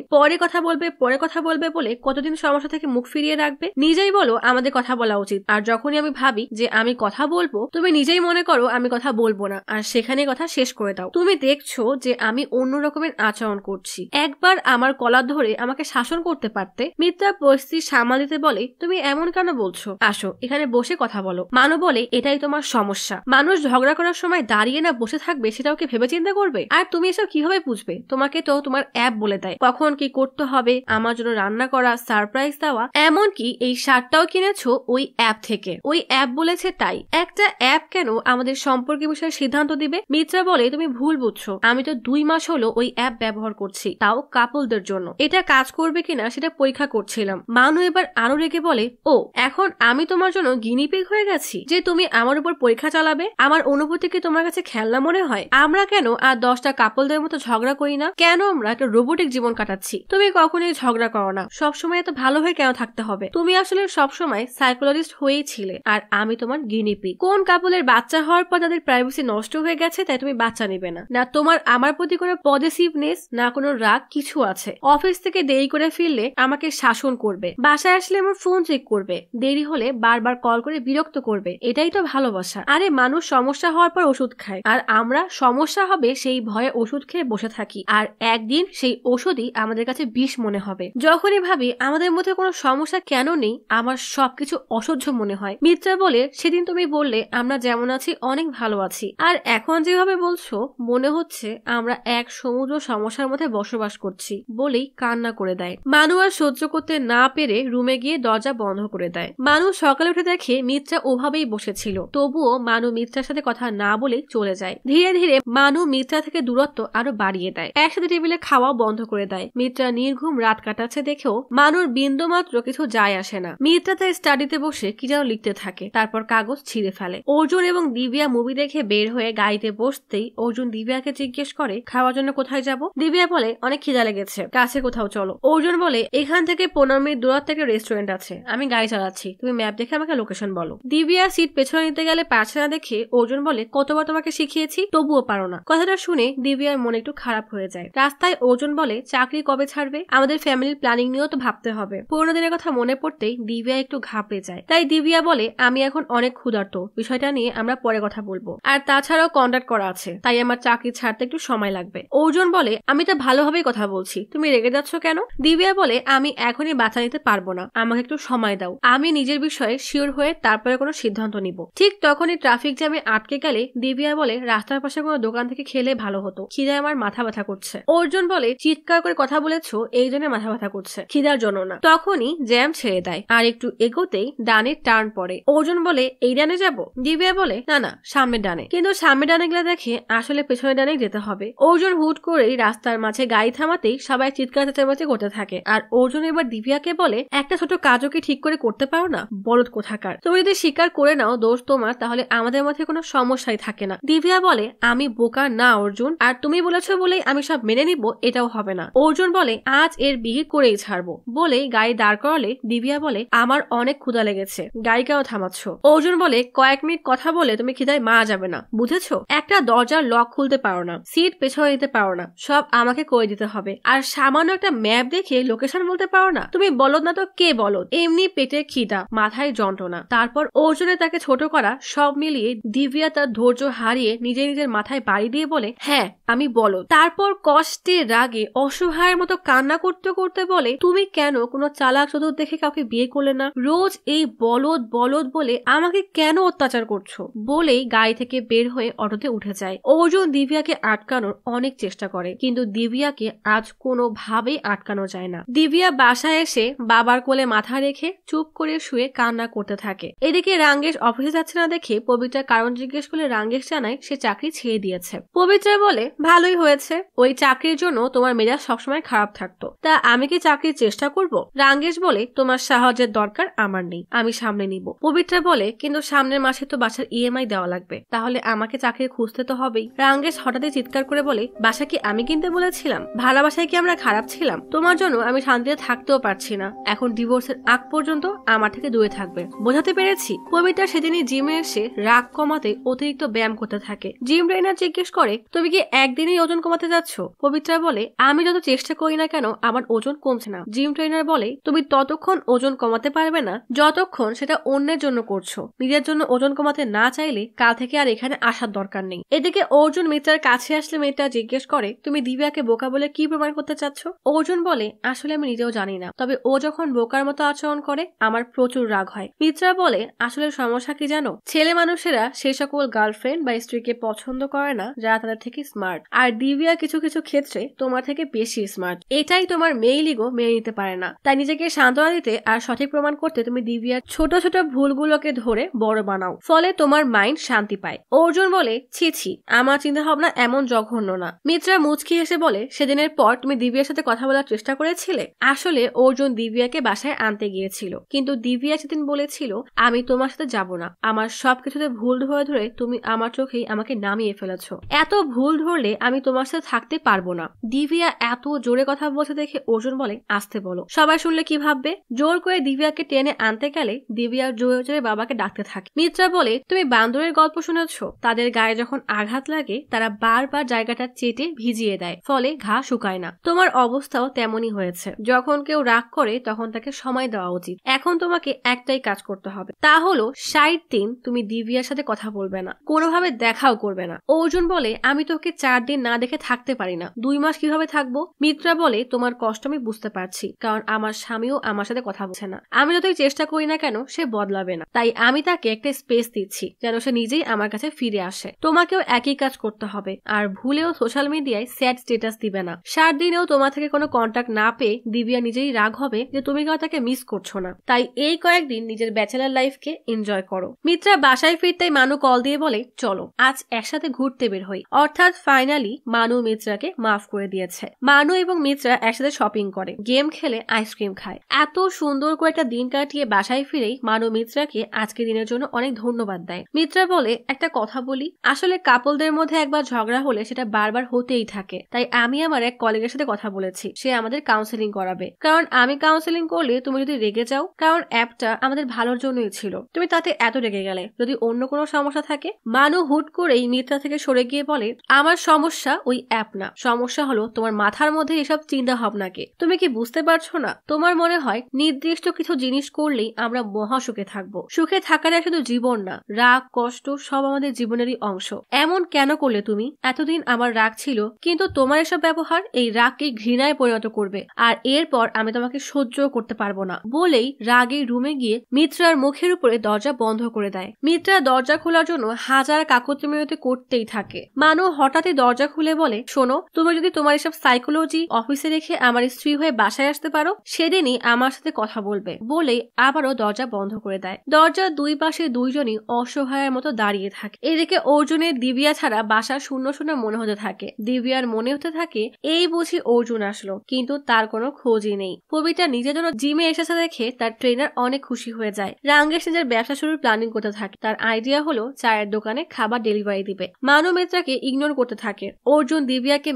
পরে কথা বলবে পরে কথা বলবে বলে কতদিন সমস্যা থেকে মুখ ফিরিয়ে রাখবে নিজেই বলো আমাদের কথা বলা উচিত আর যখনই আমি ভাবি যে আমি কথা বলবো তুমি নিজেই মনে করো আমি কথা বলবো না আর সেখানে কথা শেষ করে দাও তুমি দেখছো যে আমি অন্য রকমের আচরণ করছি একবার আমার কলা ধরে আমাকে শাসন করতে পারতে মিত্রা পরিস্থিতি সামাল দিতে বলে তুমি এমন কেন বলছো আসো এখানে বসে কথা বলো মানু বলে এটাই তোমার সমস্যা মানুষ ঝগড়া করার সময় দাঁড়িয়ে না বসে থাকবে সেটাও কি ভেবে চিন্তা করবে আর তুমি এসব কিভাবে বুঝবে তোমাকে তো তোমার অ্যাপ বলে দেয় কখন কি করতে হবে আমার জন্য রান্না করা সারপ্রাইজ দেওয়া এমনকি এই শার্টটাও কিনেছো ওই অ্যাপ থেকে ওই অ্যাপ বলেছে তাই একটা অ্যাপ কেন আমাদের সম্পর্কে বিষয়ে সিদ্ধান্ত দিবে মিত্রা বলে তুমি ভুল বুঝছো আমি তো দুই মাস হলো ওই অ্যাপ ব্যবহার করছি তাও কাপড় সকলদের জন্য এটা কাজ করবে কিনা সেটা পরীক্ষা করছিলাম মানু এবার আরো রেগে বলে ও এখন আমি তোমার জন্য গিনিপিগ হয়ে গেছি যে তুমি আমার উপর পরীক্ষা চালাবে আমার অনুভূতিকে তোমার কাছে খেলনা মনে হয় আমরা কেন আর দশটা কাপলদের মতো ঝগড়া করি না কেন আমরা একটা রোবোটিক জীবন কাটাচ্ছি তুমি কখনোই ঝগড়া করো না সবসময় এত ভালো হয়ে কেন থাকতে হবে তুমি আসলে সবসময় সাইকোলজিস্ট হয়েই ছিলে আর আমি তোমার গিনিপি কোন কাপলের বাচ্চা হওয়ার পর তাদের প্রাইভেসি নষ্ট হয়ে গেছে তাই তুমি বাচ্চা নেবে না না তোমার আমার প্রতি কোনো পজিটিভনেস না কোনো রাগ কিছু আছে অফিস থেকে দেরি করে ফিরলে আমাকে শাসন করবে বাসায় আসলে আমার ফোন চেক করবে দেরি হলে বারবার কল করে বিরক্ত করবে এটাই তো ভালোবাসা আরে মানুষ সমস্যা হওয়ার পর ওষুধ খায় আর আমরা সমস্যা হবে সেই ভয়ে ওষুধ খেয়ে বসে থাকি আর একদিন সেই ওষুধই আমাদের কাছে বিষ মনে হবে যখনই ভাবি আমাদের মধ্যে কোনো সমস্যা কেন নেই আমার সবকিছু অসহ্য মনে হয় মিত্রা বলে সেদিন তুমি বললে আমরা যেমন আছি অনেক ভালো আছি আর এখন যেভাবে বলছো মনে হচ্ছে আমরা এক সমুদ্র সমস্যার মধ্যে বসবাস করছি বলেই কান্না করে দেয় মানু আর সহ্য করতে না পেরে রুমে গিয়ে দরজা বন্ধ করে দেয় মানু সকালে উঠে দেখে মিত্রা ওভাবেই বসেছিল তবুও মানু মিত্রার সাথে কথা না বলে চলে যায় ধীরে ধীরে মানু মিত্রা থেকে দূরত্ব আরো বাড়িয়ে দেয় একসাথে টেবিলে খাওয়া বন্ধ করে দেয় মিত্রা নির্ঘুম রাত কাটাচ্ছে দেখেও মানুর বিন্দু মাত্র কিছু যায় আসে না মিত্রা তাই স্টাডিতে বসে কি যেন লিখতে থাকে তারপর কাগজ ছিঁড়ে ফেলে অর্জুন এবং দিবিয়া মুভি দেখে বের হয়ে গাড়িতে বসতেই অর্জুন দিবিয়াকে জিজ্ঞেস করে খাওয়ার জন্য কোথায় যাব দিবিয়া বলে অনেক খিদা লেগেছে হয়েছে কাছে কোথাও চলো অর্জুন বলে এখান থেকে পনেরো মিনিট দূরত্ব থেকে রেস্টুরেন্ট আছে আমি গাড়ি চালাচ্ছি তুমি ম্যাপ দেখে আমাকে লোকেশন বলো দিবিয়া সিট পেছনে নিতে গেলে পারছে না দেখে অর্জুন বলে কতবার তোমাকে শিখিয়েছি তবুও পারো না কথাটা শুনে দিবিয়ার মন একটু খারাপ হয়ে যায় রাস্তায় অর্জুন বলে চাকরি কবে ছাড়বে আমাদের ফ্যামিলির প্ল্যানিং নিয়েও তো ভাবতে হবে পুরোনো দিনের কথা মনে পড়তেই দিবিয়া একটু ঘাবড়ে যায় তাই দিবিয়া বলে আমি এখন অনেক ক্ষুধার্ত বিষয়টা নিয়ে আমরা পরে কথা বলবো আর তাছাড়াও কন্ডাক্ট করা আছে তাই আমার চাকরি ছাড়তে একটু সময় লাগবে অর্জুন বলে আমি তো ভালোভাবেই কথা বলছি দিচ্ছি তুমি রেগে যাচ্ছ কেন দিবিয়া বলে আমি এখনই বাঁচা নিতে পারবো না আমাকে একটু সময় দাও আমি নিজের বিষয়ে শিওর হয়ে তারপরে কোনো সিদ্ধান্ত নিব ঠিক তখনই ট্রাফিক জ্যামে আটকে গেলে দিবিয়া বলে রাস্তার পাশে কোনো দোকান থেকে খেলে ভালো হতো খিদা আমার মাথা ব্যথা করছে অর্জুন বলে চিৎকার করে কথা বলেছো এই জন্য মাথা ব্যথা করছে খিদার জন্য না তখনই জ্যাম ছেড়ে দেয় আর একটু এগোতেই ডানে টার্ন পড়ে অর্জুন বলে এই ডানে যাব দিবিয়া বলে না না সামনে ডানে কিন্তু সামনে ডানে গেলে দেখে আসলে পেছনে ডানে যেতে হবে অর্জুন হুট করেই রাস্তার মাঝে গাড়ি থামাতেই সবাই চিৎকার চেঁচামেচি করতে থাকে আর অর্জুন এবার কে বলে একটা ছোট কাজও কি ঠিক করে করতে পারো না বলদ কোথাকার তুমি যদি স্বীকার করে নাও দোষ তোমার তাহলে আমাদের মধ্যে কোনো সমস্যাই থাকে না দিবিয়া বলে আমি বোকা না অর্জুন আর তুমি বলেছো বলেই আমি সব মেনে নিব এটাও হবে না অর্জুন বলে আজ এর বিয়ে করেই ছাড়বো বলে গাড়ি দাঁড় করালে দিবিয়া বলে আমার অনেক ক্ষুদা লেগেছে গাড়িটাও থামাচ্ছ অর্জুন বলে কয়েক মিনিট কথা বলে তুমি খিদায় মা যাবে না বুঝেছো একটা দরজার লক খুলতে পারো না সিট পেছনে দিতে পারো না সব আমাকে করে দিতে হবে আর আর সামান্য একটা ম্যাপ দেখে লোকেশন বলতে পারো না তুমি বলো না তো কে বলো এমনি পেটে খিদা মাথায় যন্ত্রণা তারপর অর্জুনে তাকে ছোট করা সব মিলিয়ে দিব্যা তার ধৈর্য হারিয়ে নিজে নিজের মাথায় বাড়ি দিয়ে বলে হ্যাঁ আমি বলো তারপর কষ্টে রাগে অসহায়ের মতো কান্না করতে করতে বলে তুমি কেন কোনো চালাক চতুর দেখে কাউকে বিয়ে করলে না রোজ এই বলদ বলদ বলে আমাকে কেন অত্যাচার করছো বলেই গাড়ি থেকে বের হয়ে অটোতে উঠে যায় অর্জুন দিব্যাকে আটকানোর অনেক চেষ্টা করে কিন্তু দিব্যাকে আজ কোনোভাবেই আটকানো যায় না দিবিয়া বাসায় এসে বাবার কোলে মাথা রেখে চুপ করে শুয়ে কান্না করতে থাকে এদিকে রাঙ্গেশ অফিসে যাচ্ছে না দেখে পবিত্রা কারণ জিজ্ঞেস করলে রাঙ্গেশ জানায় সে চাকরি ছেড়ে দিয়েছে পবিত্রা বলে ভালোই হয়েছে ওই চাকরির জন্য তোমার মেজাজ সবসময় খারাপ থাকতো তা আমি কি চাকরির চেষ্টা করব রাঙ্গেশ বলে তোমার সাহায্যের দরকার আমার নেই আমি সামনে নিব পবিত্রা বলে কিন্তু সামনের মাসে তো বাসার ইএমআই e দেওয়া লাগবে তাহলে আমাকে চাকরি খুঁজতে তো হবেই রাঙ্গেশ হঠাৎই চিৎকার করে বলে বাসা কি আমি কিনতে বলেছিলাম ভালোবাসায় কি আমরা খারাপ ছিলাম তোমার জন্য আমি শান্তিতে থাকতেও পারছি না এখন ডিভোর্সের আগ পর্যন্ত আমার থেকে দূরে থাকবে বোঝাতে পেরেছি পবিতা সেদিনই জিমে এসে রাগ কমাতে অতিরিক্ত ব্যায়াম করতে থাকে জিম ট্রেনার জিজ্ঞেস করে তুমি কি একদিনেই ওজন কমাতে যাচ্ছ পবিত্রা বলে আমি যত চেষ্টা করি না কেন আমার ওজন কমছে না জিম ট্রেনার বলে তুমি ততক্ষণ ওজন কমাতে পারবে না যতক্ষণ সেটা অন্যের জন্য করছো নিজের জন্য ওজন কমাতে না চাইলে কাল থেকে আর এখানে আসার দরকার নেই এদিকে অর্জুন মিত্রার কাছে আসলে মেয়েটা জিজ্ঞেস করে তুমি দিব্যাকে বোকা বলে কি প্রমাণ করতে চাচ্ছ অর্জুন বলে আসলে আমি নিজেও জানি না তবে ও যখন বোকার মতো আচরণ করে আমার প্রচুর রাগ হয় মিত্রা বলে আসলে সমস্যা কি জানো ছেলে মানুষেরা সেই সকল গার্লফ্রেন্ড বা স্ত্রীকে পছন্দ করে না যারা তাদের থেকে স্মার্ট আর দিবিয়া কিছু কিছু ক্ষেত্রে তোমার থেকে বেশি স্মার্ট এটাই তোমার মেয়ে লিগো মেনে নিতে পারে না তাই নিজেকে সান্ত্বনা দিতে আর সঠিক প্রমাণ করতে তুমি দিবিয়ার ছোট ছোট ভুলগুলোকে ধরে বড় বানাও ফলে তোমার মাইন্ড শান্তি পায় অর্জুন বলে ছি ছি আমার চিন্তা ভাবনা এমন জঘন্য না মিত্রা মুচকি এসে বলে সেদিনের পর তুমি দিব্যার সাথে কথা বলার চেষ্টা করেছিলে আসলে অর্জুন দিব্যাকে বাসায় আনতে গিয়েছিল কিন্তু দিব্যা সেদিন বলেছিল আমি তোমার সাথে যাব না আমার সবকিছুতে ভুল ধরে ধরে তুমি আমার চোখেই আমাকে নামিয়ে ফেলেছ এত ভুল ধরলে আমি তোমার সাথে থাকতে পারবো না দিবিয়া এত জোরে কথা বলছে দেখে অর্জুন বলে আসতে বলো সবাই শুনলে কি ভাববে জোর করে দিবিয়াকে টেনে আনতে গেলে দিবিয়া জোরে জোরে বাবাকে ডাকতে থাকে মিত্রা বলে তুমি বান্দরের গল্প শুনেছ তাদের গায়ে যখন আঘাত লাগে তারা বারবার জায়গাটা চেটে ভিজিয়ে দেয় ফলে ঘা শুকায় না তোমার অবস্থাও তেমনই হয়েছে যখন কেউ রাগ করে তখন তাকে সময় দেওয়া উচিত এখন তোমাকে একটাই কাজ করতে হবে তা হলো ষাট দিন তুমি দিব্যার সাথে কথা বলবে না কোনোভাবে দেখাও করবে না অর্জুন বলে আমি তোকে চার দিন না দেখে থাকতে পারি না দুই মাস কিভাবে থাকবো মিত্রা বলে তোমার কষ্ট আমি বুঝতে পারছি কারণ আমার স্বামীও আমার সাথে কথা বলছে না আমি যতই চেষ্টা করি না কেন সে বদলাবে না তাই আমি তাকে একটা স্পেস দিচ্ছি যেন সে নিজেই আমার কাছে ফিরে আসে তোমাকেও একই কাজ করতে হবে আর ভুলেও সোশ্যাল মিডিয়ায় স্যাড স্টেটাস দিবে না সাত দিন এতদিনেও তোমার থেকে কোনো কন্ট্যাক্ট না পেয়ে দিবিয়া নিজেই রাগ হবে যে তুমি কেউ তাকে মিস করছো না তাই এই কয়েকদিন নিজের ব্যাচেলার লাইফকে এনজয় করো মিত্রা বাসায় ফিরতেই মানু কল দিয়ে বলে চলো আজ একসাথে ঘুরতে বের হই অর্থাৎ ফাইনালি মানু মিত্রাকে মাফ করে দিয়েছে মানু এবং মিত্রা একসাথে শপিং করে গেম খেলে আইসক্রিম খায় এত সুন্দর করে একটা দিন কাটিয়ে বাসায় ফিরেই মানু মিত্রাকে আজকে দিনের জন্য অনেক ধন্যবাদ দেয় মিত্রা বলে একটা কথা বলি আসলে কাপলদের মধ্যে একবার ঝগড়া হলে সেটা বারবার হতেই থাকে তাই আমি আমার এক কলিগের সাথে কথা বলেছি সে আমাদের কাউন্সেলিং করাবে কারণ আমি কাউন্সেলিং করলে তুমি যদি রেগে যাও কারণ অ্যাপটা আমাদের ভালোর জন্যই ছিল তুমি তাতে এত রেগে গেলে যদি অন্য কোনো সমস্যা থাকে মানু হুট করেই মিথ্যা থেকে সরে গিয়ে বলে আমার সমস্যা ওই অ্যাপ না সমস্যা হলো তোমার মাথার মধ্যে এসব চিন্তা ভাবনাকে তুমি কি বুঝতে পারছো না তোমার মনে হয় নির্দিষ্ট কিছু জিনিস করলেই আমরা মহা সুখে থাকবো সুখে থাকাটা শুধু জীবন না রাগ কষ্ট সব আমাদের জীবনেরই অংশ এমন কেন করলে তুমি এতদিন আমার রাগ ছিল কিন্তু তোমার এসব ব্যবহার এই রাগ রাগকে ঘৃণায় পরিণত করবে আর এরপর আমি তোমাকে সহ্য করতে পারবো না বলেই রাগে রুমে গিয়ে মিত্রার মুখের উপরে দরজা বন্ধ করে দেয় মিত্রা দরজা খোলার জন্য হাজার কাকত করতেই থাকে মানু হঠাৎই দরজা খুলে বলে শোনো তুমি যদি তোমার এসব সাইকোলজি অফিসে রেখে আমার স্ত্রী হয়ে বাসায় আসতে পারো সেদিনই আমার সাথে কথা বলবে বলেই আবারও দরজা বন্ধ করে দেয় দরজার দুই পাশে দুইজনই অসহায়ের মতো দাঁড়িয়ে থাকে এদিকে অর্জুনের দিবিয়া ছাড়া বাসা শূন্য শূন্য মনে হতে থাকে দিবিয়ার মনে হতে থাকে এই বুঝি অর্জুন আসলো কিন্তু তার কোনো খোঁজই নেই পবিতা নিজের জন্য জিমে এসেছে দেখে তার ট্রেনার অনেক খুশি হয়ে যায় রাঙ্গেশ নিজের ব্যবসা শুরুর প্ল্যানিং করতে থাকে তার আইডিয়া হলো চায়ের দোকানে খাবার ডেলিভারি দিবে মানু মিত্রাকে ইগনোর করতে থাকে অর্জুন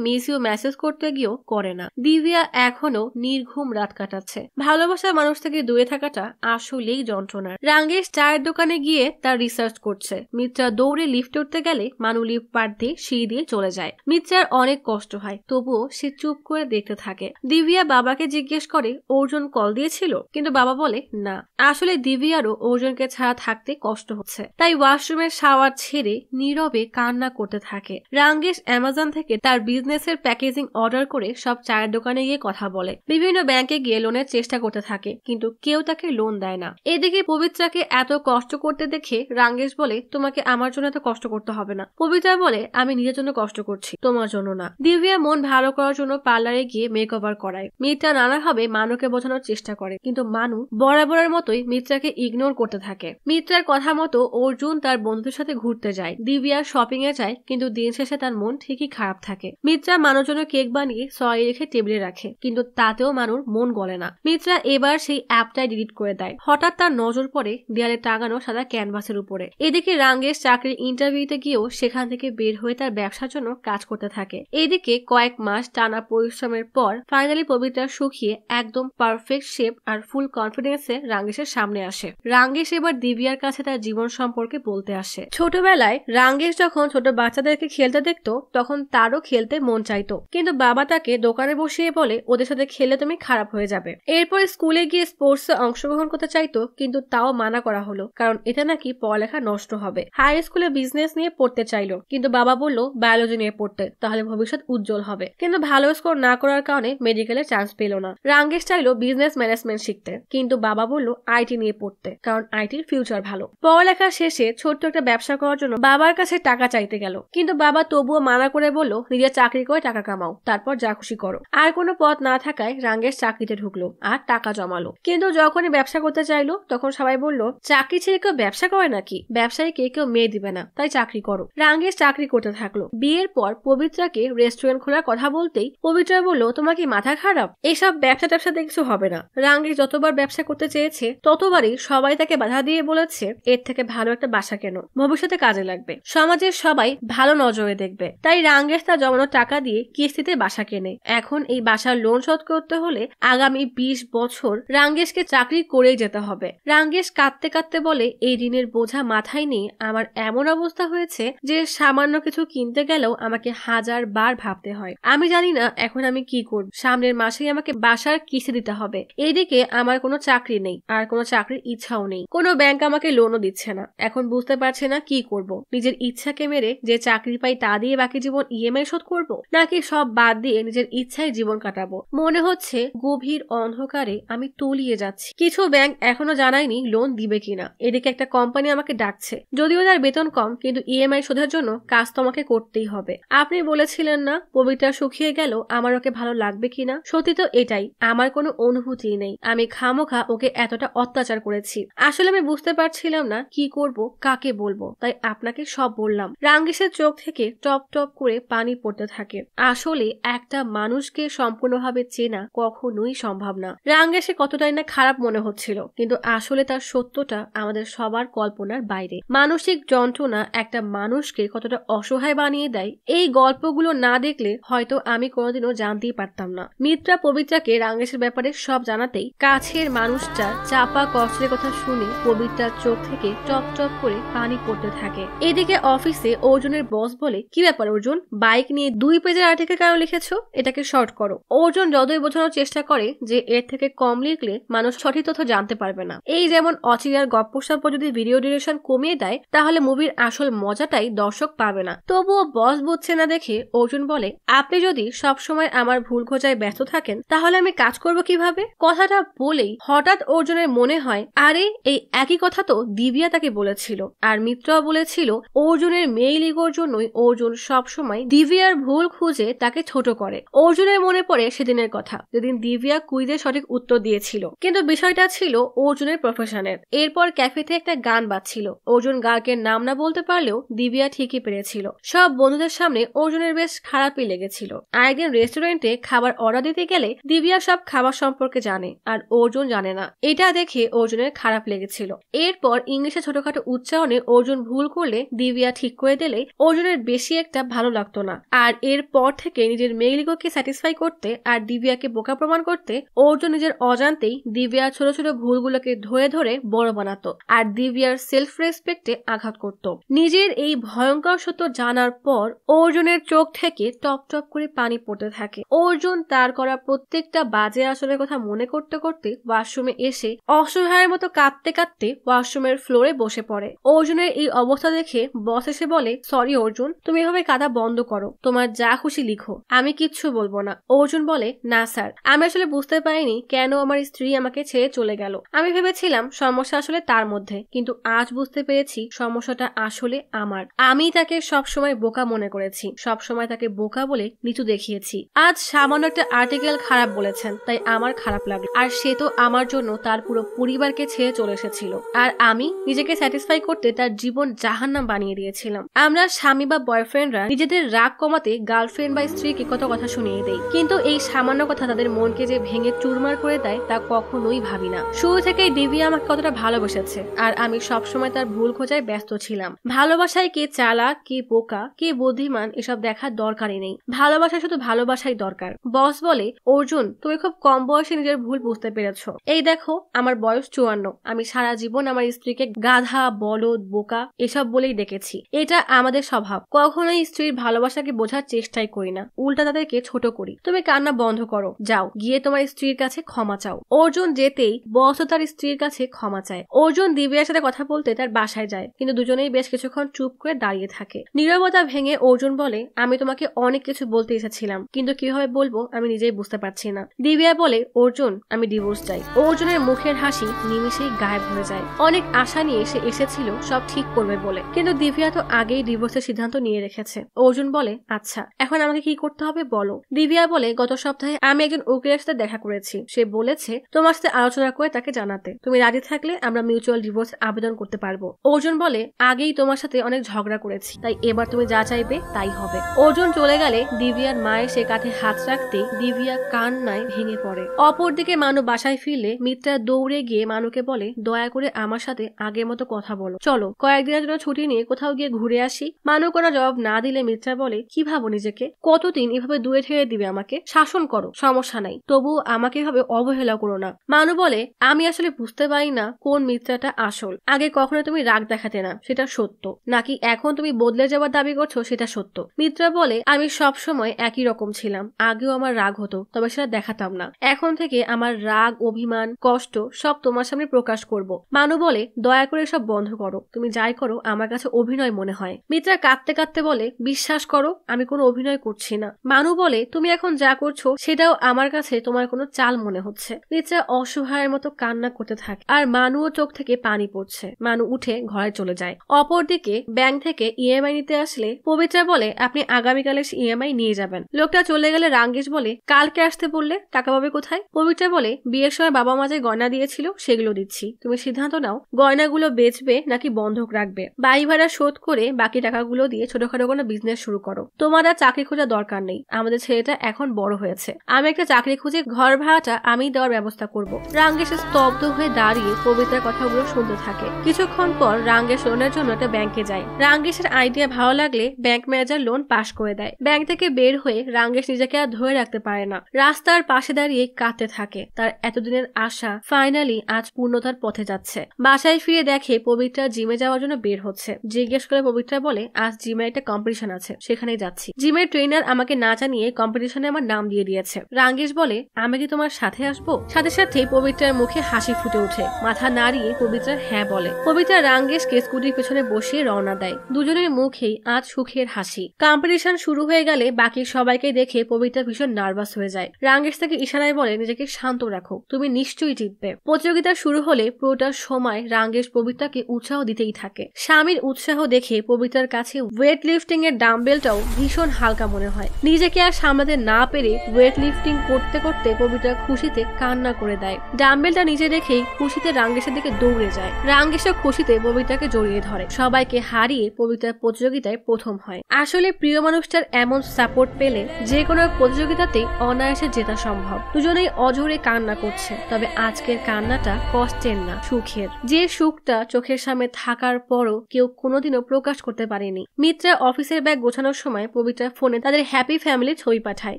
মিস ইউ মেসেজ করতে গিয়েও করে না দিবিয়া এখনো নির্ঘুম রাত কাটাচ্ছে ভালোবাসার মানুষ থেকে দূরে থাকাটা আসলেই যন্ত্রণার রাঙ্গেশ চায়ের দোকানে গিয়ে তার রিসার্চ করছে মিত্রা দৌড়ে লিফট উঠতে গেলে মানু লিফট পার দিয়ে সিঁড়ি দিয়ে চলে যায় মিত্রার অনেক কষ্ট হয় তবুও সে চুপ চুপ করে দেখতে থাকে দিবিয়া বাবাকে জিজ্ঞেস করে অর্জুন কল দিয়েছিল কিন্তু বাবা বলে না আসলে দিবিয়ারও অর্জুনকে ছাড়া থাকতে কষ্ট হচ্ছে তাই ওয়াশরুমের শাওয়ার ছেড়ে নীরবে কান্না করতে থাকে রাঙ্গেশ অ্যামাজন থেকে তার বিজনেসের প্যাকেজিং অর্ডার করে সব চায়ের দোকানে গিয়ে কথা বলে বিভিন্ন ব্যাংকে গিয়ে লোনের চেষ্টা করতে থাকে কিন্তু কেউ তাকে লোন দেয় না এদিকে পবিত্রাকে এত কষ্ট করতে দেখে রাঙ্গেশ বলে তোমাকে আমার জন্য এত কষ্ট করতে হবে না পবিত্রা বলে আমি নিজের জন্য কষ্ট করছি তোমার জন্য না দিবিয়া মন ভালো করার জন্য পার্লারে গিয়ে মেক ওভার করায় মিত্রা নানাভাবে মানুকে বোঝানোর চেষ্টা করে কিন্তু মানু বরাবরের মতোই মিত্রাকে ইগনোর করতে থাকে মিত্রার কথা মতো অর্জুন তার বন্ধুদের সাথে ঘুরতে যায় দিবিয়া শপিং এ যায় কিন্তু দিন শেষে তার মন ঠিকই খারাপ থাকে মিত্রা মানুষ জন্য কেক বানিয়ে সয় রেখে টেবিলে রাখে কিন্তু তাতেও মানুর মন গলে না মিত্রা এবার সেই অ্যাপটাই ডিলিট করে দেয় হঠাৎ তার নজর পড়ে দেয়ালে টাঙানো সাদা ক্যানভাসের উপরে এদিকে রাঙ্গেশ চাকরির ইন্টারভিউতে গিয়েও সেখান থেকে বের হয়ে তার ব্যবসার জন্য কাজ করতে থাকে এদিকে কয়েক মাস টানা পরিশ্রমের পর ফাইনালি পবিত্রা শুকিয়ে একদম পারফেক্ট শেপ আর ফুল কনফিডেন্সে রাঙ্গেশের সামনে আসে রাঙ্গেশ এবার দিবিয়ার কাছে তার জীবন সম্পর্কে বলতে আসে ছোটবেলায় রাঙ্গেশ যখন ছোট বাচ্চাদেরকে খেলতে দেখতো তখন তারও খেলতে মন চাইতো কিন্তু বাবা তাকে দোকানে বসিয়ে বলে ওদের সাথে খেলে তুমি খারাপ হয়ে যাবে এরপর স্কুলে গিয়ে স্পোর্টসে অংশগ্রহণ করতে চাইতো কিন্তু তাও মানা করা হলো কারণ এটা নাকি পড়ালেখা নষ্ট হবে হাই স্কুলে বিজনেস নিয়ে পড়তে চাইলো কিন্তু বাবা বলল বায়োলজি নিয়ে পড়তে তাহলে ভবিষ্যৎ উজ্জ্বল হবে কিন্তু ভালো ভালো স্কোর না করার কারণে মেডিকেলে চান্স পেল না রাঙ্গেশ চাইলো বিজনেস ম্যানেজমেন্ট শিখতে কিন্তু বাবা বলল আইটি নিয়ে পড়তে কারণ আইটির ফিউচার ভালো পড়ালেখা শেষে ছোট্ট একটা ব্যবসা করার জন্য বাবার কাছে টাকা চাইতে গেল কিন্তু বাবা তবুও মানা করে বলল নিজের চাকরি করে টাকা কামাও তারপর যা খুশি করো আর কোনো পথ না থাকায় রাঙ্গেশ চাকরিতে ঢুকলো আর টাকা জমালো কিন্তু যখনই ব্যবসা করতে চাইলো তখন সবাই বলল চাকরি ছেড়ে কেউ ব্যবসা করে নাকি ব্যবসায়ী কে কেউ মেয়ে দিবে না তাই চাকরি করো রাঙ্গেশ চাকরি করতে থাকলো বিয়ের পর পবিত্রাকে রেস্টুরেন্ট খোলার কথা বলতেই পবিত্রয় বলল তোমার কি মাথা খারাপ এইসব ব্যবসা ট্যাবসা কিছু হবে না রাঙ্গি যতবার ব্যবসা করতে চেয়েছে ততবারই সবাই তাকে বাধা দিয়ে বলেছে এর থেকে ভালো একটা বাসা কেন ভবিষ্যতে কাজে লাগবে সমাজের সবাই ভালো নজরে দেখবে তাই রাঙ্গেশ তার জমানো টাকা দিয়ে কিস্তিতে বাসা কেনে এখন এই বাসার লোন শোধ করতে হলে আগামী বিশ বছর রাঙ্গেশকে চাকরি করেই যেতে হবে রাঙ্গেশ কাঁদতে কাঁদতে বলে এই ঋণের বোঝা মাথায় নিয়ে আমার এমন অবস্থা হয়েছে যে সামান্য কিছু কিনতে গেলেও আমাকে হাজার বার ভাবতে হয় আমি জানি না এখন আমি কি করব সামনের মাসেই আমাকে বাসার কিস্তি দিতে হবে এইদিকে আমার কোনো চাকরি নেই আর কোনো চাকরির ইচ্ছাও নেই কোনো ব্যাংক আমাকে লোনও দিচ্ছে না এখন বুঝতে পারছে না কি করব নিজের ইচ্ছাকে মেরে যে চাকরি পাই তা দিয়ে বাকি জীবন ইএমআই e শোধ করব নাকি সব বাদ দিয়ে নিজের ইচ্ছায় জীবন কাটাবো মনে হচ্ছে গভীর অন্ধকারে আমি তলিয়ে যাচ্ছি কিছু ব্যাংক এখনো জানায়নি লোন দিবে কিনা এদিকে একটা কোম্পানি আমাকে ডাকছে যদিও তার বেতন কম কিন্তু ইএমআই e শোধের জন্য কাজ তো আমাকে করতেই হবে আপনি বলেছিলেন না কবিতা শুকিয়ে গেল আমার ওকে ভালো লাগবে কিনা সত্যি তো এটাই আমার কোনো অনুভূতি নেই আমি খামোখা ওকে এতটা অত্যাচার করেছি আসলে আমি বুঝতে পারছিলাম না কি করব কাকে বলবো তাই আপনাকে সব বললাম রাঙ্গিসের চোখ থেকে টপ টপ করে পানি পড়তে থাকে আসলে একটা মানুষকে সম্পূর্ণভাবে চেনা কখনোই সম্ভব না রাঙ্গেশে কতটাই না খারাপ মনে হচ্ছিল কিন্তু আসলে তার সত্যটা আমাদের সবার কল্পনার বাইরে মানসিক যন্ত্রণা একটা মানুষকে কতটা অসহায় বানিয়ে দেয় এই গল্পগুলো না দেখলে হয়তো আমি কোনো কোনোদিনও জানতেই পারতাম না মিত্রা পবিত্রাকে রাঙ্গেশের ব্যাপারে সব জানাতেই কাছের মানুষটা চাপা কষ্টের কথা শুনে পবিত্রার চোখ থেকে চপ চপ করে পানি পড়তে থাকে এদিকে অফিসে অর্জুনের বস বলে কি ব্যাপার অর্জুন বাইক নিয়ে দুই পেজের আর্টিকেল কেন লিখেছো এটাকে শর্ট করো অর্জুন যতই বোঝানোর চেষ্টা করে যে এর থেকে কম লিখলে মানুষ সঠিক তথ্য জানতে পারবে না এই যেমন অচিরার সাপ যদি ভিডিও ডিউরেশন কমিয়ে দেয় তাহলে মুভির আসল মজাটাই দর্শক পাবে না তবুও বস বুঝছে না দেখে অর্জুন বলে আপনি যদি সব সবসময় আমার ভুল খোঁজায় ব্যস্ত থাকেন তাহলে আমি কাজ করব কিভাবে কথাটা বলেই হঠাৎ অর্জুনের মনে হয় আরে এই একই কথা তো দিবিয়া তাকে বলেছিল আর মিত্রা বলেছিল অর্জুনের মেইলিগোর জন্যই অর্জুন সবসময় দিবিয়ার ভুল খুঁজে তাকে ছোট করে অর্জুনের মনে পড়ে সেদিনের কথা যেদিন দিবিয়া কুইদের সঠিক উত্তর দিয়েছিল কিন্তু বিষয়টা ছিল অর্জুনের প্রফেশনের এরপর ক্যাফেতে একটা গান বাজছিল অর্জুন গার্কের নাম না বলতে পারলেও দিবিয়া ঠিকই পেরেছিল সব বন্ধুদের সামনে অর্জুনের বেশ খারাপই লেগেছিল আরেকদিন রেস্টুরেন্টে খাবার অর্ডার দিতে গেলে দিব্যা সব খাবার সম্পর্কে জানে আর অর্জুন জানে না এটা দেখে অর্জুনের খারাপ লেগেছিল এরপর ইংলিশে ছোটখাটো উচ্চারণে অর্জুন ভুল করলে দিব্যা ঠিক করে দিলে অর্জুনের বেশি একটা ভালো লাগতো না আর এরপর থেকে নিজের মেয়েলিগোকে স্যাটিসফাই করতে আর দিবিয়াকে বোকা প্রমাণ করতে অর্জুন নিজের অজান্তেই দিব্যা ছোট ছোট ভুলগুলোকে ধরে ধরে বড় বানাতো আর দিবিয়ার সেলফ রেসপেক্টে আঘাত করত নিজের এই ভয়ঙ্কর সত্য জানার পর অর্জুনের চোখ থেকে টপ টপ করে পানি পড়তে হতে থাকে অর্জুন তার করা প্রত্যেকটা বাজে আসলে কথা মনে করতে করতে ওয়াশরুমে এসে অসহায়ের মতো কাঁদতে কাঁদতে ওয়াশরুমের ফ্লোরে বসে পড়ে অর্জুনের এই অবস্থা দেখে বস এসে বলে সরি অর্জুন তুমি এভাবে কাদা বন্ধ করো তোমার যা খুশি লিখো আমি কিচ্ছু বলবো না অর্জুন বলে না স্যার আমি আসলে বুঝতে পারিনি কেন আমার স্ত্রী আমাকে ছেড়ে চলে গেল আমি ভেবেছিলাম সমস্যা আসলে তার মধ্যে কিন্তু আজ বুঝতে পেরেছি সমস্যাটা আসলে আমার আমি তাকে সবসময় বোকা মনে করেছি সবসময় তাকে বোকা বলে নিচু দেখিয়েছি পেয়েছি আজ সামান্য একটা আর্টিকেল খারাপ বলেছেন তাই আমার খারাপ লাগলো আর সে তো আমার জন্য তার পুরো পরিবারকে ছেড়ে চলে এসেছিল আর আমি নিজেকে স্যাটিসফাই করতে তার জীবন জাহান্নাম বানিয়ে দিয়েছিলাম আমরা স্বামী বা বয়ফ্রেন্ডরা নিজেদের রাগ কমাতে গার্লফ্রেন্ড বা স্ত্রীকে কত কথা শুনিয়ে দেয় কিন্তু এই সামান্য কথা তাদের মনকে যে ভেঙে চুরমার করে দেয় তা কখনোই ভাবি না শুরু থেকেই দিবি আমাকে কতটা ভালোবেসেছে আর আমি সবসময় তার ভুল খোঁজায় ব্যস্ত ছিলাম ভালোবাসায় কে চালা কে বোকা কে বুদ্ধিমান এসব দেখার দরকারই নেই ভালোবাসা শুধু ভালোবাসাই দরকার বস বলে অর্জুন তুমি খুব কম বয়সে নিজের ভুল বুঝতে পেরেছ এই দেখো আমার বয়স চুয়ান্ন আমি সারা জীবন আমার স্ত্রীকে গাধা বলদ বোকা এসব বলেই ডেকেছি এটা আমাদের স্বভাব কখনোই স্ত্রীর ভালোবাসাকে বোঝার চেষ্টাই করি না উল্টা তাদেরকে ছোট করি তুমি কান্না বন্ধ করো যাও গিয়ে তোমার স্ত্রীর কাছে ক্ষমা চাও অর্জুন যেতেই বস তার স্ত্রীর কাছে ক্ষমা চায় অর্জুন দিব্যার সাথে কথা বলতে তার বাসায় যায় কিন্তু দুজনেই বেশ কিছুক্ষণ চুপ করে দাঁড়িয়ে থাকে নিরবতা ভেঙে অর্জুন বলে আমি তোমাকে অনেক কিছু বলতে এসেছিলাম কিন্তু কিভাবে বলবো আমি নিজেই বুঝতে পারছি না দিবিয়া বলে অর্জুন আমি ডিভোর্স চাই অর্জুনের মুখের হাসি নিমিশেই গায়েব হয়ে যায় অনেক আশা নিয়ে সে এসেছিল সব ঠিক করবে বলে কিন্তু দিবিয়া তো আগেই ডিভোর্সের সিদ্ধান্ত নিয়ে রেখেছে অর্জুন বলে আচ্ছা এখন আমাকে কি করতে হবে বলো দিবিয়া বলে গত সপ্তাহে আমি একজন উকিলের সাথে দেখা করেছি সে বলেছে তোমার সাথে আলোচনা করে তাকে জানাতে তুমি রাজি থাকলে আমরা মিউচুয়াল ডিভোর্স আবেদন করতে পারবো অর্জুন বলে আগেই তোমার সাথে অনেক ঝগড়া করেছি তাই এবার তুমি যা চাইবে তাই হবে অর্জুন চলে গেলে দিবিয়ার মায়ের সে কাঁধে হাত রাখতে দিভিয়া কান্নায় ভেঙে পড়ে অপরদিকে মানু বাসায় ফিরলে মিত্রা দৌড়ে গিয়ে মানুকে বলে দয়া করে আমার সাথে আগের মতো কথা বলো চলো কয়েকদিনের জন্য ছুটি নিয়ে কোথাও গিয়ে ঘুরে আসি মানু কোনো জবাব না দিলে মিত্রা বলে কি ভাবো নিজেকে কতদিন এভাবে দূরে ঠেলে দিবে আমাকে শাসন করো সমস্যা নাই তবু আমাকে এভাবে অবহেলা করো না মানু বলে আমি আসলে বুঝতে পারি না কোন মিত্রাটা আসল আগে কখনো তুমি রাগ দেখাতে না সেটা সত্য নাকি এখন তুমি বদলে যাওয়ার দাবি করছো সেটা সত্য মিত্রা বলে আমি সব সময় একই রকম এরকম ছিলাম আগেও আমার রাগ হতো তবে সেটা দেখাতাম না এখন থেকে আমার রাগ অভিমান কষ্ট সব তোমার সামনে প্রকাশ করব মানু বলে দয়া করে সব বন্ধ করো তুমি যাই করো আমার কাছে অভিনয় মনে হয় মিত্রা কাঁদতে কাঁদতে বলে বিশ্বাস করো আমি কোনো অভিনয় করছি না মানু বলে তুমি এখন যা করছো সেটাও আমার কাছে তোমার কোনো চাল মনে হচ্ছে মিত্রা অসহায়ের মতো কান্না করতে থাকে আর মানুও চোখ থেকে পানি পড়ছে মানু উঠে ঘরে চলে যায় অপরদিকে ব্যাংক থেকে ইএমআই নিতে আসলে পবিত্রা বলে আপনি আগামীকালে ইএমআই নিয়ে যাবেন লোক লোকটা চলে গেলে রাঙ্গেশ বলে কালকে আসতে বললে টাকা পাবে কোথায় পবিত্রা বলে বিয়ের সময় বাবা মা যে গয়না দিয়েছিল সেগুলো দিচ্ছি তুমি সিদ্ধান্ত নাও গয়নাগুলো বেচবে নাকি বন্ধক রাখবে বাড়ি ভাড়া শোধ করে বাকি টাকাগুলো দিয়ে ছোটখাটো কোনো বিজনেস শুরু করো তোমার আর চাকরি খোঁজা দরকার নেই আমাদের ছেলেটা এখন বড় হয়েছে আমি একটা চাকরি খুঁজে ঘর ভাড়াটা আমি দেওয়ার ব্যবস্থা করব রাঙ্গেশ স্তব্ধ হয়ে দাঁড়িয়ে কবিতার কথাগুলো শুনতে থাকে কিছুক্ষণ পর রাঙ্গেশ লোনের জন্য একটা ব্যাংকে যায় রাঙ্গেশের আইডিয়া ভালো লাগলে ব্যাংক ম্যানেজার লোন পাশ করে দেয় ব্যাংক থেকে বের হয়ে রাঙ্গেশ নিজেকে আর ধরে রাখতে পারে না রাস্তার পাশে দাঁড়িয়ে কাঁদতে থাকে তার এতদিনের আশা ফাইনালি আজ পূর্ণতার পথে যাচ্ছে বাসায় ফিরে দেখে পবিত্রা জিমে যাওয়ার জন্য বের হচ্ছে জিজ্ঞেস করে পবিত্রা বলে আজ জিমে একটা কম্পিটিশন আছে সেখানেই যাচ্ছি জিমের ট্রেনার আমাকে না জানিয়ে কম্পিটিশনে আমার নাম দিয়ে দিয়েছে রাঙ্গেশ বলে আমি কি তোমার সাথে আসবো সাথে সাথে পবিত্রার মুখে হাসি ফুটে ওঠে মাথা নাড়িয়ে পবিত্রা হ্যাঁ বলে পবিত্রা রাঙ্গেশকে স্কুটির পেছনে বসিয়ে রওনা দেয় দুজনের মুখেই আজ সুখের হাসি কম্পিটিশন শুরু হয়ে গেলে বাকি সবাইকে দেখে পবিতা ভীষণ নার্ভাস হয়ে যায় রাঙ্গেশ তাকে ইশারায় বলে নিজেকে শান্ত রাখো তুমি নিশ্চয়ই জিতবে প্রতিযোগিতা শুরু হলে পুরোটা সময় রাঙ্গেশ পবিত্রাকে উৎসাহ দিতেই থাকে স্বামীর উৎসাহ দেখে পবিতার কাছে ওয়েট লিফটিং এর ডাম্বেলটাও ভীষণ হালকা মনে হয় নিজেকে আর সামলাতে না পেরে ওয়েট লিফটিং করতে করতে পবিতা খুশিতে কান্না করে দেয় ডাম্বেলটা নিজে রেখেই খুশিতে রাঙ্গেশের দিকে দৌড়ে যায় রাঙ্গেশ খুশিতে পবিতাকে জড়িয়ে ধরে সবাইকে হারিয়ে পবিতার প্রতিযোগিতায় প্রথম হয় আসলে প্রিয় মানুষটার এমন সাপোর্ট পেলে যে কোনো প্রতিযোগিতাতেই অনায়াসে জেতা সম্ভব দুজনেই অজোরে কান্না করছে তবে আজকের কান্নাটা কষ্টের না সুখের যে সুখটা চোখের সামনে থাকার পরও কেউ কোনোদিনও প্রকাশ করতে পারেনি মিত্রা অফিসের ব্যাগ গোছানোর সময় পবিত্রা ফোনে তাদের হ্যাপি ফ্যামিলি ছবি পাঠায়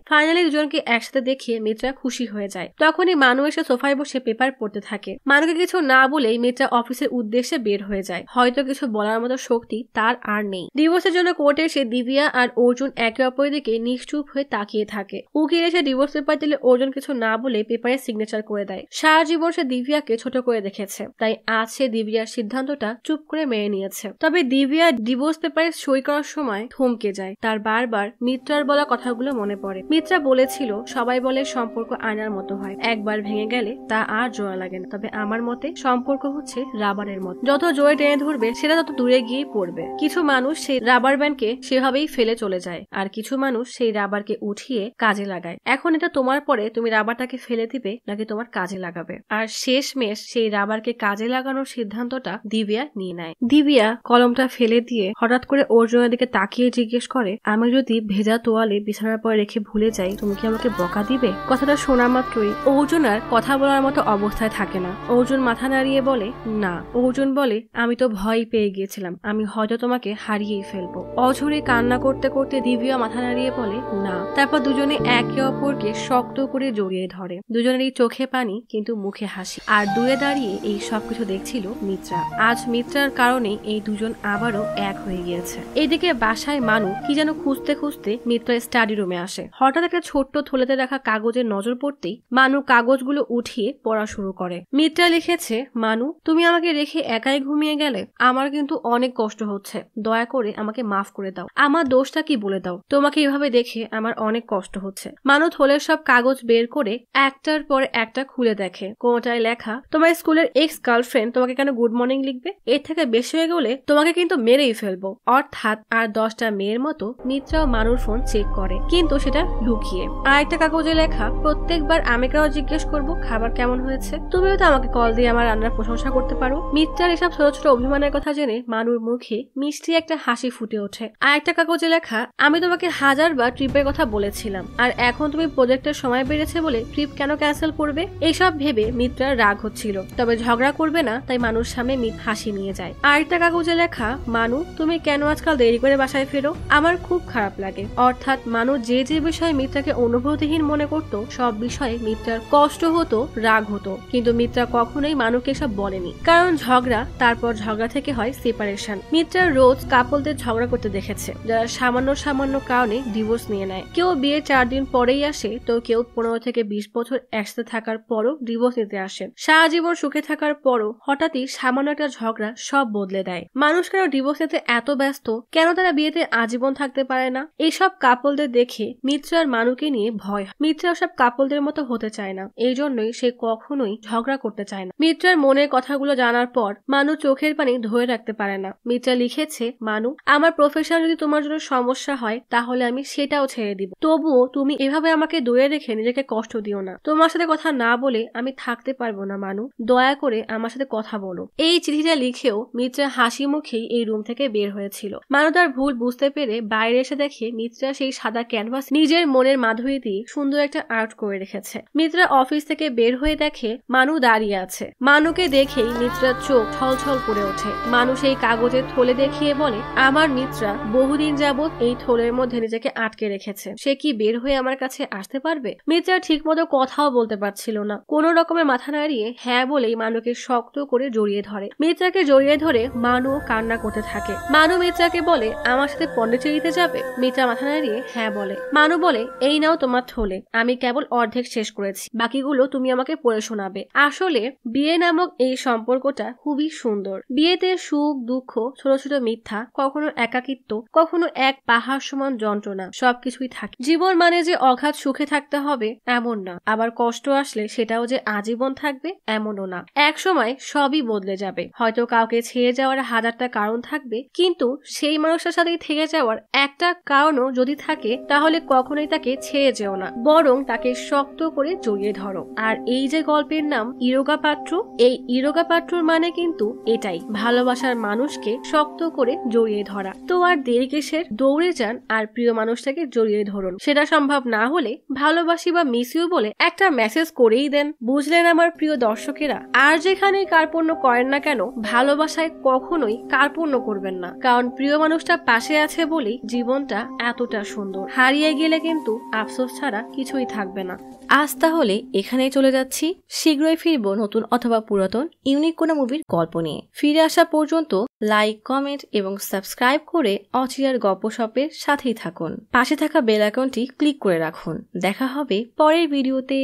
ফাইনালি দুজনকে একসাথে দেখিয়ে মিত্রা খুশি হয়ে যায় তখনই মানু এসে সোফায় বসে পেপার পড়তে থাকে মানুকে কিছু না বলেই মিত্রা অফিসের উদ্দেশ্যে বের হয়ে যায় হয়তো কিছু বলার মতো শক্তি তার আর নেই ডিভোর্সের জন্য কোর্টে সে দিবিয়া আর অর্জুন একে অপরের দিকে নিশ্চুপ চুপ হয়ে তাকিয়ে থাকে উকিল এসে ডিভোর্স পেপার দিলে অর্জুন কিছু না বলে পেপারে সিগনেচার করে দেয় সারা জীবন সে দিভিয়াকে ছোট করে দেখেছে তাই আজ সে দিভিয়ার সিদ্ধান্তটা চুপ করে মেনে নিয়েছে তবে দিভিয়া ডিভোর্স পেপারে সই করার সময় থমকে যায় তার বারবার মিত্রার বলা কথাগুলো মনে পড়ে মিত্রা বলেছিল সবাই বলে সম্পর্ক আয়নার মতো হয় একবার ভেঙে গেলে তা আর জোড়া লাগে না তবে আমার মতে সম্পর্ক হচ্ছে রাবারের মতো যত জোরে টেনে ধরবে সেটা তত দূরে গিয়ে পড়বে কিছু মানুষ সেই রাবার ব্যান্ডকে সেভাবেই ফেলে চলে যায় আর কিছু মানুষ সেই রাবার রাবারকে উঠিয়ে কাজে লাগায় এখন এটা তোমার পরে তুমি রাবারটাকে ফেলে দিবে নাকি তোমার কাজে লাগাবে আর শেষ মেশ সেই রাবারকে কাজে লাগানোর সিদ্ধান্তটা দিবিয়া নিয়ে নেয় দিবিয়া কলমটা ফেলে দিয়ে হঠাৎ করে অর্জুনের দিকে তাকিয়ে জিজ্ঞেস করে আমি যদি ভেজা তোয়ালে বিছানার পরে রেখে ভুলে যাই তুমি কি আমাকে বকা দিবে কথাটা শোনা মাত্রই অর্জুন আর কথা বলার মতো অবস্থায় থাকে না অর্জুন মাথা নাড়িয়ে বলে না অর্জুন বলে আমি তো ভয় পেয়ে গিয়েছিলাম আমি হয়তো তোমাকে হারিয়েই ফেলবো অঝরে কান্না করতে করতে দিবিয়া মাথা নাড়িয়ে বলে না তারপর দুজনে একে অপরকে শক্ত করে জড়িয়ে ধরে দুজনের এই চোখে পানি কিন্তু মুখে হাসি আর দূরে দাঁড়িয়ে এই সবকিছু দেখছিল মিত্রা আজ মিত্রার কারণে এই দুজন আবারও এক হয়ে গিয়েছে এদিকে বাসায় মানু কি যেন খুঁজতে খুঁজতে মিত্রা স্টাডি রুমে আসে হঠাৎ একটা ছোট্ট থলেতে দেখা কাগজে নজর পড়তেই মানু কাগজগুলো উঠিয়ে পড়া শুরু করে মিত্রা লিখেছে মানু তুমি আমাকে রেখে একাই ঘুমিয়ে গেলে আমার কিন্তু অনেক কষ্ট হচ্ছে দয়া করে আমাকে মাফ করে দাও আমার দোষটা কি বলে দাও তোমাকে এভাবে দেখে আমার অনেক কষ্ট হচ্ছে মানত হোলের সব কাগজ বের করে একটার পর একটা খুলে দেখে কোনোটায় লেখা তোমার স্কুলের এক্স গার্লফ্রেন্ড তোমাকে কেন গুড মর্নিং লিখবে এর থেকে বেশি হয়ে গেলে তোমাকে কিন্তু মেরেই ফেলবো অর্থাৎ আর দশটা মেয়ের মতো নিত্রাও মানুর ফোন চেক করে কিন্তু সেটা লুকিয়ে আর একটা কাগজে লেখা প্রত্যেকবার আমি কেন জিজ্ঞেস করব খাবার কেমন হয়েছে তুমিও তো আমাকে কল দিয়ে আমার রান্নার প্রশংসা করতে পারো মিত্রার এসব ছোট ছোট অভিমানের কথা জেনে মানুর মুখে মিষ্টি একটা হাসি ফুটে ওঠে আর একটা কাগজে লেখা আমি তোমাকে হাজারবার ট্রিপের প্রজেক্টের কথা বলেছিলাম আর এখন তুমি প্রজেক্টের সময় বেড়েছে বলে ট্রিপ কেন ক্যান্সেল করবে এইসব ভেবে মিত্রার রাগ হচ্ছিল তবে ঝগড়া করবে না তাই মানুষ সামনে মিত হাসি নিয়ে যায় আরেকটা কাগজে লেখা মানু তুমি কেন আজকাল দেরি করে বাসায় ফেরো আমার খুব খারাপ লাগে অর্থাৎ মানু যে যে বিষয়ে মিত্রাকে অনুভূতিহীন মনে করত সব বিষয়ে মিত্রার কষ্ট হতো রাগ হতো কিন্তু মিত্রা কখনোই মানুকে সব বলেনি কারণ ঝগড়া তারপর ঝগড়া থেকে হয় সেপারেশন মিত্রা রোজ কাপলদের ঝগড়া করতে দেখেছে যারা সামান্য সামান্য কারণে ডিভোর্স নিয়ে নেয় নেয় কেউ বিয়ে চার দিন পরেই আসে তো কেউ পনেরো থেকে বিশ বছর একসাথে থাকার পরও ডিভোর্স নিতে আসে সারা জীবন সুখে থাকার পরও হঠাৎই সামান্য একটা ঝগড়া সব বদলে দেয় মানুষ কেন ডিভোর্স নিতে এত ব্যস্ত কেন তারা বিয়েতে আজীবন থাকতে পারে না এইসব কাপলদের দেখে মিত্র আর মানুকে নিয়ে ভয় মিত্র সব কাপলদের মতো হতে চায় না এই জন্যই সে কখনোই ঝগড়া করতে চায় না মিত্রার মনের কথাগুলো জানার পর মানু চোখের পানি ধরে রাখতে পারে না মিত্রা লিখেছে মানু আমার প্রফেশন যদি তোমার জন্য সমস্যা হয় তাহলে আমি সেটাও ছেড়ে ছেড়ে দিব তবুও তুমি এভাবে আমাকে দূরে রেখে নিজেকে কষ্ট দিও না তোমার সাথে কথা না বলে আমি থাকতে পারবো না মানু দয়া করে আমার সাথে কথা বলো এই চিঠিটা লিখেও মিত্রা হাসি মুখেই এই রুম থেকে বের হয়েছিল মানু তার ভুল বুঝতে পেরে বাইরে এসে দেখে মিত্রা সেই সাদা ক্যানভাস নিজের মনের মাধুরী দিয়ে সুন্দর একটা আর্ট করে রেখেছে মিত্রা অফিস থেকে বের হয়ে দেখে মানু দাঁড়িয়ে আছে মানুকে দেখেই মিত্রার চোখ ছলছল করে ওঠে মানু সেই কাগজের থলে দেখিয়ে বলে আমার মিত্রা বহুদিন যাবৎ এই থলের মধ্যে নিজেকে আটকে রেখেছে রেখেছে সে কি বের হয়ে আমার কাছে আসতে পারবে মির্জা ঠিক মতো কথাও বলতে পারছিল না কোনো রকমে মাথা নাড়িয়ে হ্যাঁ বলেই মানুকে শক্ত করে জড়িয়ে ধরে মির্জাকে জড়িয়ে ধরে মানু কান্না করতে থাকে মানু মির্জাকে বলে আমার সাথে পন্ডিচেরিতে যাবে মির্জা মাথা নাড়িয়ে হ্যাঁ বলে মানু বলে এই নাও তোমার থলে আমি কেবল অর্ধেক শেষ করেছি বাকিগুলো তুমি আমাকে পড়ে শোনাবে আসলে বিয়ে নামক এই সম্পর্কটা খুবই সুন্দর বিয়েতে সুখ দুঃখ ছোট ছোট মিথ্যা কখনো একাকিত্ব কখনো এক পাহাড় সমান যন্ত্রণা সবকিছু কিছুই থাকে জীবন মানে যে অঘাত সুখে থাকতে হবে এমন না আবার কষ্ট আসলে সেটাও যে আজীবন থাকবে এমনও না এক সময় সবই বদলে যাবে হয়তো কাউকে ছেড়ে যাওয়ার হাজারটা কারণ থাকবে কিন্তু সেই মানুষটার সাথে থেকে যাওয়ার একটা কারণও যদি থাকে তাহলে কখনোই তাকে ছেড়ে যেও না বরং তাকে শক্ত করে জড়িয়ে ধরো আর এই যে গল্পের নাম ইরোগা পাত্র এই ইরোগা পাত্রর মানে কিন্তু এটাই ভালোবাসার মানুষকে শক্ত করে জড়িয়ে ধরা তো আর দেরি কেশের দৌড়ে যান আর প্রিয় মানুষটাকে জড়িয়ে জড়িয়ে ধরুন সেটা সম্ভব না হলে ভালোবাসি বা মিস ইউ বলে একটা মেসেজ করেই দেন বুঝলেন আমার প্রিয় দর্শকেরা আর যেখানে কার্পণ্য করেন না কেন ভালোবাসায় কখনোই কার্পণ্য করবেন না কারণ প্রিয় মানুষটা পাশে আছে বলেই জীবনটা এতটা সুন্দর হারিয়ে গেলে কিন্তু আফসোস ছাড়া কিছুই থাকবে না আজ তাহলে এখানেই চলে যাচ্ছি শীঘ্রই ফিরবো নতুন অথবা পুরাতন ইউনিক কোনো মুভির গল্প নিয়ে ফিরে আসা পর্যন্ত লাইক কমেন্ট এবং সাবস্ক্রাইব করে অচিরার শপের সাথেই থাকুন পাশে থাকা বেল আইকনটি ক্লিক করে রাখুন দেখা হবে পরের ভিডিওতে